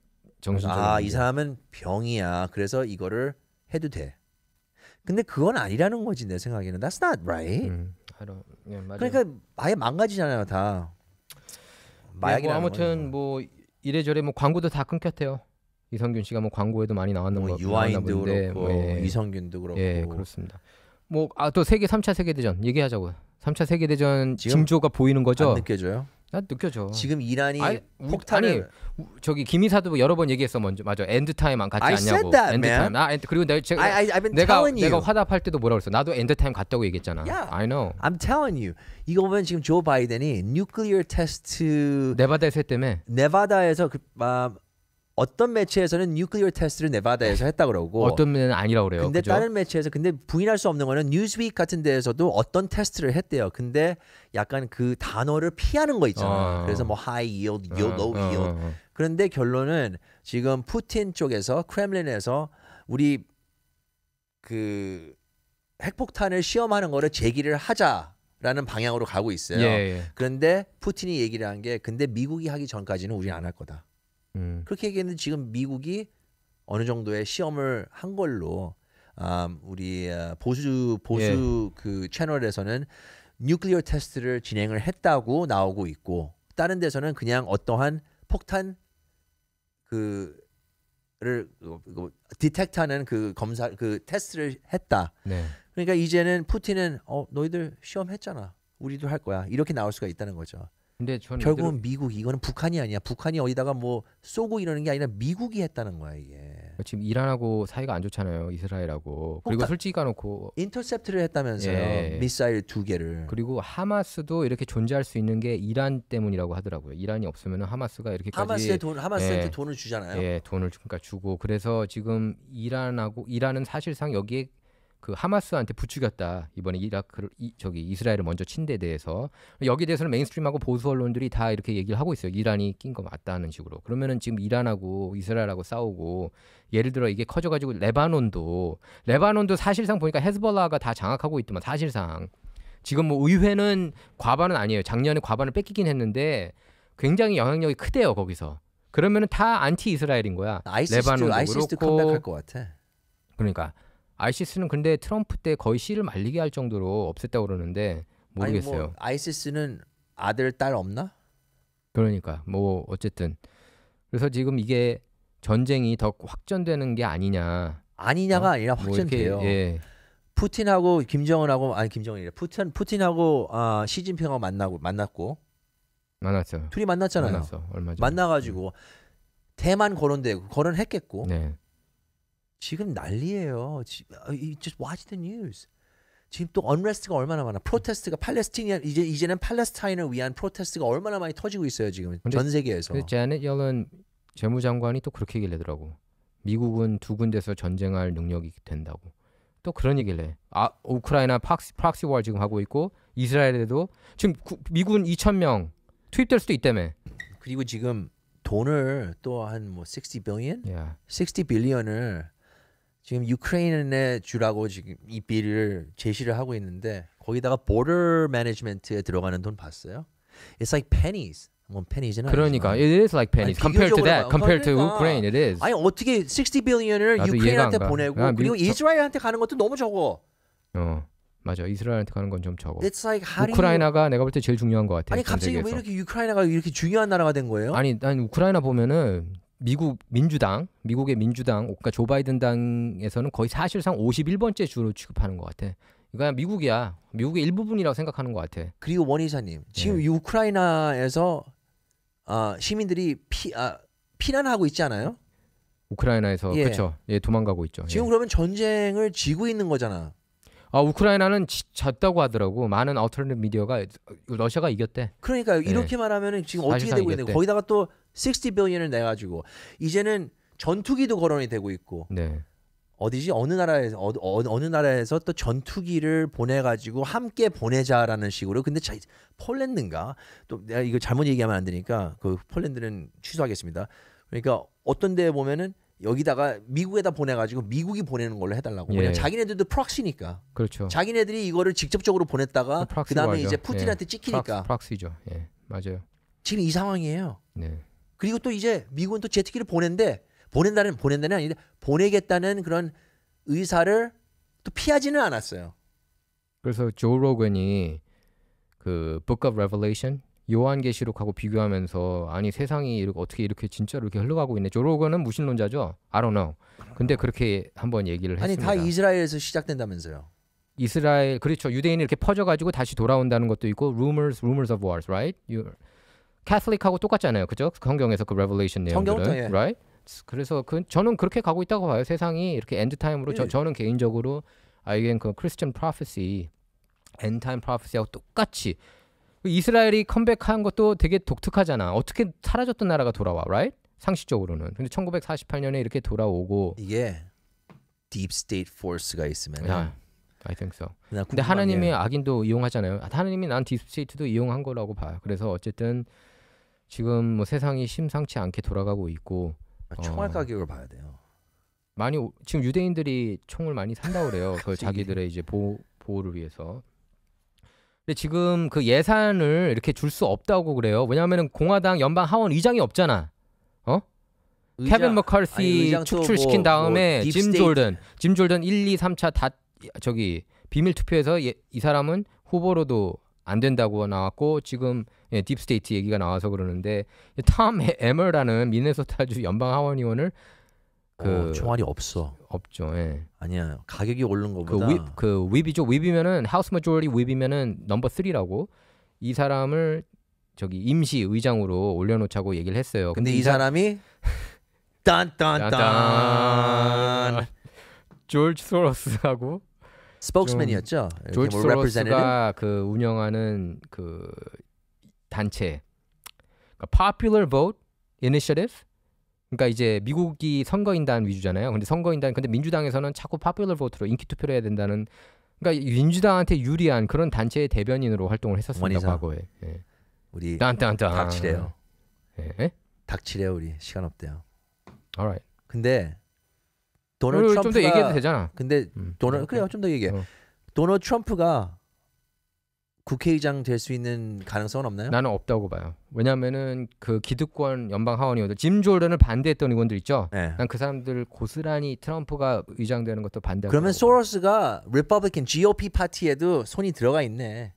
정신. 아이 사람은 병이야. 그래서 이거를 해도 돼. 근데 그건 아니라는 거지 내 생각에는. That's not right. 음, 네, 그러니까 아예 망가지잖아요 다. 마약이 네, 뭐 아무튼 뭐 이래저래 뭐 광고도 다 끊겼대요. 이성균 씨가 뭐 광고에도 많이 나왔는 뭐 유아인도 그렇고 뭐, 예, 예. 이성균도 그렇고. 예, 그렇습니다. 뭐 아 또 세계 3차 세계 대전 얘기하자고요. 3차 세계 대전 징조가 보이는 거죠? 느껴져요? 난 느껴져. 지금 이란이 아니, 폭탄을 아니, 저기 김이사도 여러 번 얘기했어 먼저 맞아 엔드 타임 안 갔지 I 않냐고. that, 엔드 타임. 나 엔드 그리고 내가 I, I, 내가, 내가 화답할 때도 뭐라 그랬어. 나도 엔드 타임 갔다고 얘기했잖아. Yeah, I know. I'm telling you. 이거 보면 지금 조 바이든이 nuclear 네바다에서 때문에 네바다에서 그 아, 어떤 매체에서는 뉴클리어 테스트를 네바다에서 했다 고 그러고 어떤 면은 아니라고 그래요. 근데 그죠? 다른 매체에서 근데 부인할 수 없는 거는 뉴스윅 같은 데에서도 어떤 테스트를 했대요. 근데 약간 그 단어를 피하는 거 있잖아요. 어. 그래서 뭐 하이 이 h yield, 아, 아, 그런데 결론은 지금 푸틴 쪽에서 크렘린에서 우리 그 핵폭탄을 시험하는 거를 제기를 하자 라는 방향으로 가고 있어요. 예, 예. 그런데 푸틴이 얘기를 한 게 근데 미국이 하기 전까지는 우리 안할 거다. 음. 그렇게 얘기했는데 지금 미국이 어느 정도의 시험을 한 걸로 음, 우리 아, 보수 보수 예. 그 채널에서는 뉴클리어 테스트를 진행을 했다고 나오고 있고 다른 데서는 그냥 어떠한 폭탄 그를 디텍트하는 어, 그, 그 검사 그 테스트를 했다. 네. 그러니까 이제는 푸틴은 어 너희들 시험했잖아. 우리도 할 거야. 이렇게 나올 수가 있다는 거죠. 근데 저는 결국은 이대로... 미국 이거는 북한이 아니야. 북한이 어디다가 뭐 쏘고 이러는 게 아니라 미국이 했다는 거야 이게. 지금 이란하고 사이가 안 좋잖아요. 이스라엘하고. 그리고 그러니까 솔직히 까놓고 인터셉트를 했다면서요. 예. 미사일 두 개를. 그리고 하마스도 이렇게 존재할 수 있는 게 이란 때문이라고 하더라고요. 이란이 없으면 하마스가 이렇게까지 하마스에 돈 하마스한테 예. 돈을 주잖아요. 예, 돈을 그러니까 주고 그래서 지금 이란하고 이란은 사실상 여기에 그 하마스한테 부추겼다 이번에 이라크를 이, 저기 이스라엘을 먼저 친 데 대해서 여기에 대해서는 메인스트림하고 보수 언론들이 다 이렇게 얘기를 하고 있어요 이란이 낀 거 맞다는 식으로 그러면은 지금 이란하고 이스라엘하고 싸우고 예를 들어 이게 커져가지고 레바논도 레바논도 사실상 보니까 헤즈볼라가 다 장악하고 있더만 사실상 지금 뭐 의회는 과반은 아니에요 작년에 과반을 뺏기긴 했는데 굉장히 영향력이 크대요 거기서 그러면은 다 안티 이스라엘인 거야 레바논도 아이시 그렇고 할것 같아 그러니까 아이시스는 근데 트럼프 때 거의 씨를 말리게 할 정도로 없앴다고 그러는데 모르겠어요. 아니 뭐 아이시스는 아들 딸 없나? 그러니까 뭐 어쨌든 그래서 지금 이게 전쟁이 더 확전되는 게 아니냐. 아니냐가 어? 아니라 뭐 확전돼요. 뭐 예. 푸틴하고 김정은하고 아니 김정은이래. 푸틴 푸틴하고 아, 시진핑하고 만나고 만났고 만났죠. 둘이 만났잖아요. 만났어, 얼마 전. 만나가지고 음. 대만 거론되고 거론했겠고. 네. 지금 난리예요. y o 어, just watch the news. 지금 또 언레스트가 얼마나 많아. 프로테스트가 팔레스티니아 이제 이제는 팔레스타인을 위한 프로테스트가 얼마나 많이 터지고 있어요 지금 전 세계에서. 근데 제넷 옐런 재무장관이 또 그렇게 얘기 하더라고. 미국은 두 군데서 전쟁할 능력이 된다고. 또 그런 얘기를 아 우크라이나 프시프시월 지금 하고 있고 이스라엘에도 지금 구, 미군 2천 명 투입될 수도 있다며. 그리고 지금 돈을 또 한 뭐 60 billion, yeah. 60 billion을 지금 유크레인의 주라고 지금 이 비를 제시를 하고 있는데 거기다가 border management에 들어가는 돈 봤어요? It's like pennies. 뭐 pennies는 그러니까 it is like pennies compared to that compared to 그러니까. Ukraine it is. 아니 어떻게 60 billion을 유크레인한테 보내고 야, 그리고 미 이스라엘한테 가는 것도 너무 적어. 어. 맞아 이스라엘한테 가는 건 좀 적어. It's like, 우크라이나가 you... 내가 볼 때 제일 중요한 것 같아. 아니 갑자기 왜 이렇게 우크라이나가 이렇게 중요한 나라가 된 거예요? 아니 난 우크라이나 보면은 미국 민주당, 미국의 민주당, 그러니까 조 바이든 당에서는 거의 사실상 51번째 주로 취급하는 것 같아. 이거야 그러니까 미국이야. 미국의 일부분이라고 생각하는 것 같아. 그리고 원 이사님, 지금 네. 이 우크라이나에서 아, 시민들이 피, 아, 피난하고 있지 않아요? 우크라이나에서 예. 그렇죠. 예, 도망가고 있죠. 지금 예. 그러면 전쟁을 지고 있는 거잖아. 아, 우크라이나는 졌다고 하더라고. 많은 아우터넷 미디어가 러시아가 이겼대. 그러니까 이렇게 예. 말하면은 지금 어떻게 되고 있는 거? 거기다가 또60 b i l l 을내 가지고 이제는 전투기도 거론이 되고 있고 네. 어디지 어느 나라에서 어, 어, 느 나라에서 또 전투기를 보내가지고 함께 보내자라는 식으로 근데 자, 폴란드인가 또 내가 이거 잘못 얘기하면 안 되니까 그 폴란드는 취소하겠습니다. 그러니까 어떤 데 보면은 여기다가 미국에다 보내가지고 미국이 보내는 걸로 해달라고 예. 자기네들도 프락시니까 그렇죠. 자기네들이 이거를 직접적으로 보냈다가 아, 그 다음에 이제 푸틴한테 예. 찍히니까 프락시죠. 예. 맞아요. 지금 이 상황이에요. 네. 그리고 또 이제 미국은 또 제트기를 보낸데 보낸다는 보낸다는 아닌데 보내겠다는 그런 의사를 또 피하지는 않았어요. 그래서 조 로건이 그 Book of Revelation 요한계시록하고 비교하면서 아니 세상이 이렇게 어떻게 이렇게 진짜로 이렇게 흘러가고 있네. 조 로건은 무신론자죠. I don't know. 근데 그렇게 한번 얘기를 했습니다. 아니 다 이스라엘에서 시작된다면서요. 이스라엘 그렇죠. 유대인이 이렇게 퍼져 가지고 다시 돌아온다는 것도 있고 rumors rumors of wars, right? You, 캐슬릭하고 똑같잖아요. 그죠? 그 성경에서 그 레볼레이션 내용들은. 성경부 예. right? 그래서 그 저는 그렇게 가고 있다고 봐요. 세상이 이렇게 엔드 타임으로 예. 저는 개인적으로 아이겐 그 크리스천 프로페시 엔드 타임 프로페시하고 똑같이 이스라엘이 컴백한 것도 되게 독특하잖아. 어떻게 사라졌던 나라가 돌아와, right? 상식적으로는. 근데 1948년에 이렇게 돌아오고 이게 deep state f o r e 가있 아, I think so. 근데 하나님이 악인도 이용하잖아요. 하나님이 난 딥스테이트도 이용한 거라고 봐요. 그래서 어쨌든 지금 뭐 세상이 심상치 않게 돌아가고 있고 아, 어, 총알 어, 가격을 봐야 돼요. 많이 지금 유대인들이 총을 많이 산다 그래요. 그 자기들의 이제 보호, 보호를 위해서. 근데 지금 그 예산을 이렇게 줄 수 없다고 그래요. 왜냐하면은 공화당 연방 하원 의장이 없잖아. 어? 의 케빈 머컬시 축출시킨 뭐, 다음에 뭐, 짐 졸든, 짐 졸든 1, 2, 3차 다 저기 비밀 투표에서 예, 이 사람은 후보로도 안 된다고 나왔고 지금 예, 딥스테이트 얘기가 나와서 그러는데 탐 에머라는 미네소타주 연방 하원의원을 그 어, 총알이 없어. 없죠. 예. 아니야. 가격이 오른 그 거보다 그, 위, 그 윕이죠. 윕이면은 하우스 마조리 윕이면은 넘버 3라고 이 사람을 저기 임시 의장으로 올려놓자고 얘기를 했어요. 근데, 근데 이 사람이 딴딴딴 조지 소로스하고 스포크스맨이었죠. 조지 소로스가 그 운영하는 그 단체 그러니까 Popular Vote Initiative 그러니까 이제 미국이 선거인단 위주잖아요. 근데 선거인단 근데 민주당에서는 자꾸 Popular Vote로 인기 투표를 해야 된다는 그러니까 민주당한테 유리한 그런 단체의 대변인으로 활동을 했었습니다 과거에. 예. 우리 딴딴딴 닥치래요. 예? 예? 닥치래요 우리 시간 없대요. Alright. 근데 도널드 어, 트럼프가 좀더 얘기해도 되잖아. 근데 음. 도널 그래요 음. 좀더 얘기해. 어. 도널드 트럼프가 국회의장 될 수 있는 가능성은 없나요? 나는 없다고 봐요. 왜냐하면은 그 기득권 연방 하원 의원들, 짐 조던을 반대했던 의원들 있죠. 네. 난그 사람들 고스란히 트럼프가 의장되는 것도 반대하고. 그러면 소로스가 리퍼블리킨 GOP 파티에도 손이 들어가 있네.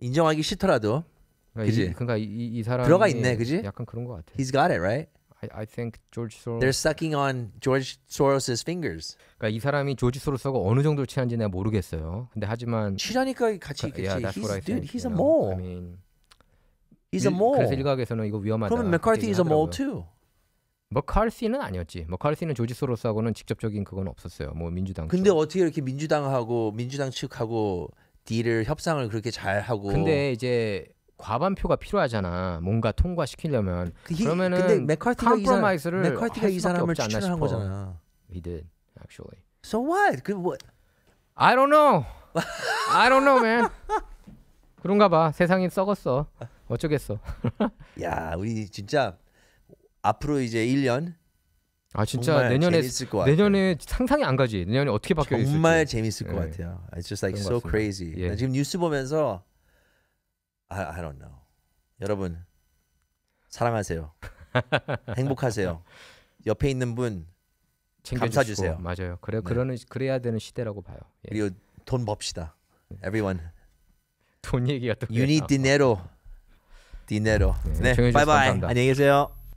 인정하기 싫더라도. 그러니까 그지. 그러니까 이, 이 사람 들어가 있네, 그지? 약간 그런 것 같아. He's got it, right? I, I think George Soros. They're sucking on George Soros's fingers. 그러니까 이 사람이 조지 소로스가 어느 정도 친한지 내가 모르겠어요. 근데 하지만 친하니까 같이 그러니까, 있겠지. Yeah, h e s Dude, he's a mole. I mean, he's 일, a mole. 그래서 일각에서는 이거 위험하다. 그러면 McCarthy is a mole too. 머카르시는 아니었지. 머카르시는 조지 소로스하고는 직접적인 그건 없었어요. 뭐 민주당. 근데 쪽. 어떻게 이렇게 민주당하고 민주당 측하고 딜을 협상을 그렇게 잘 하고. 근데 이제 과반표가 필요하잖아. 뭔가 통과시키려면 그, 그러면은 근데 맥카티가 이사를 맥카티가 이 사람을 추천한 거잖아. He did actually. So what? 그 뭐? I don't know. I don't know, man. 그런가 봐. 세상이 썩었어. 어쩌겠어. 야, 우리 진짜 앞으로 이제 1년 아 진짜 내년에 내년에 상상이 안 가지. 내년에 어떻게 바뀌어 있을지. 정말 재밌을 것 네. 같아요. It's just like so crazy. 예. 지금 뉴스 보면서 I, I don't know. 여러분 사랑하세요. 행복하세요. 옆에 있는 분 감사 주세요. 맞아요. 그래 네. 그러는 그래야 되는 시대라고 봐요. 예. 그리고 돈 법시다. 네. Everyone. 돈 얘기가 또. You need dinero. dinero. 네. 네. 바이바이. 안녕히 계세요.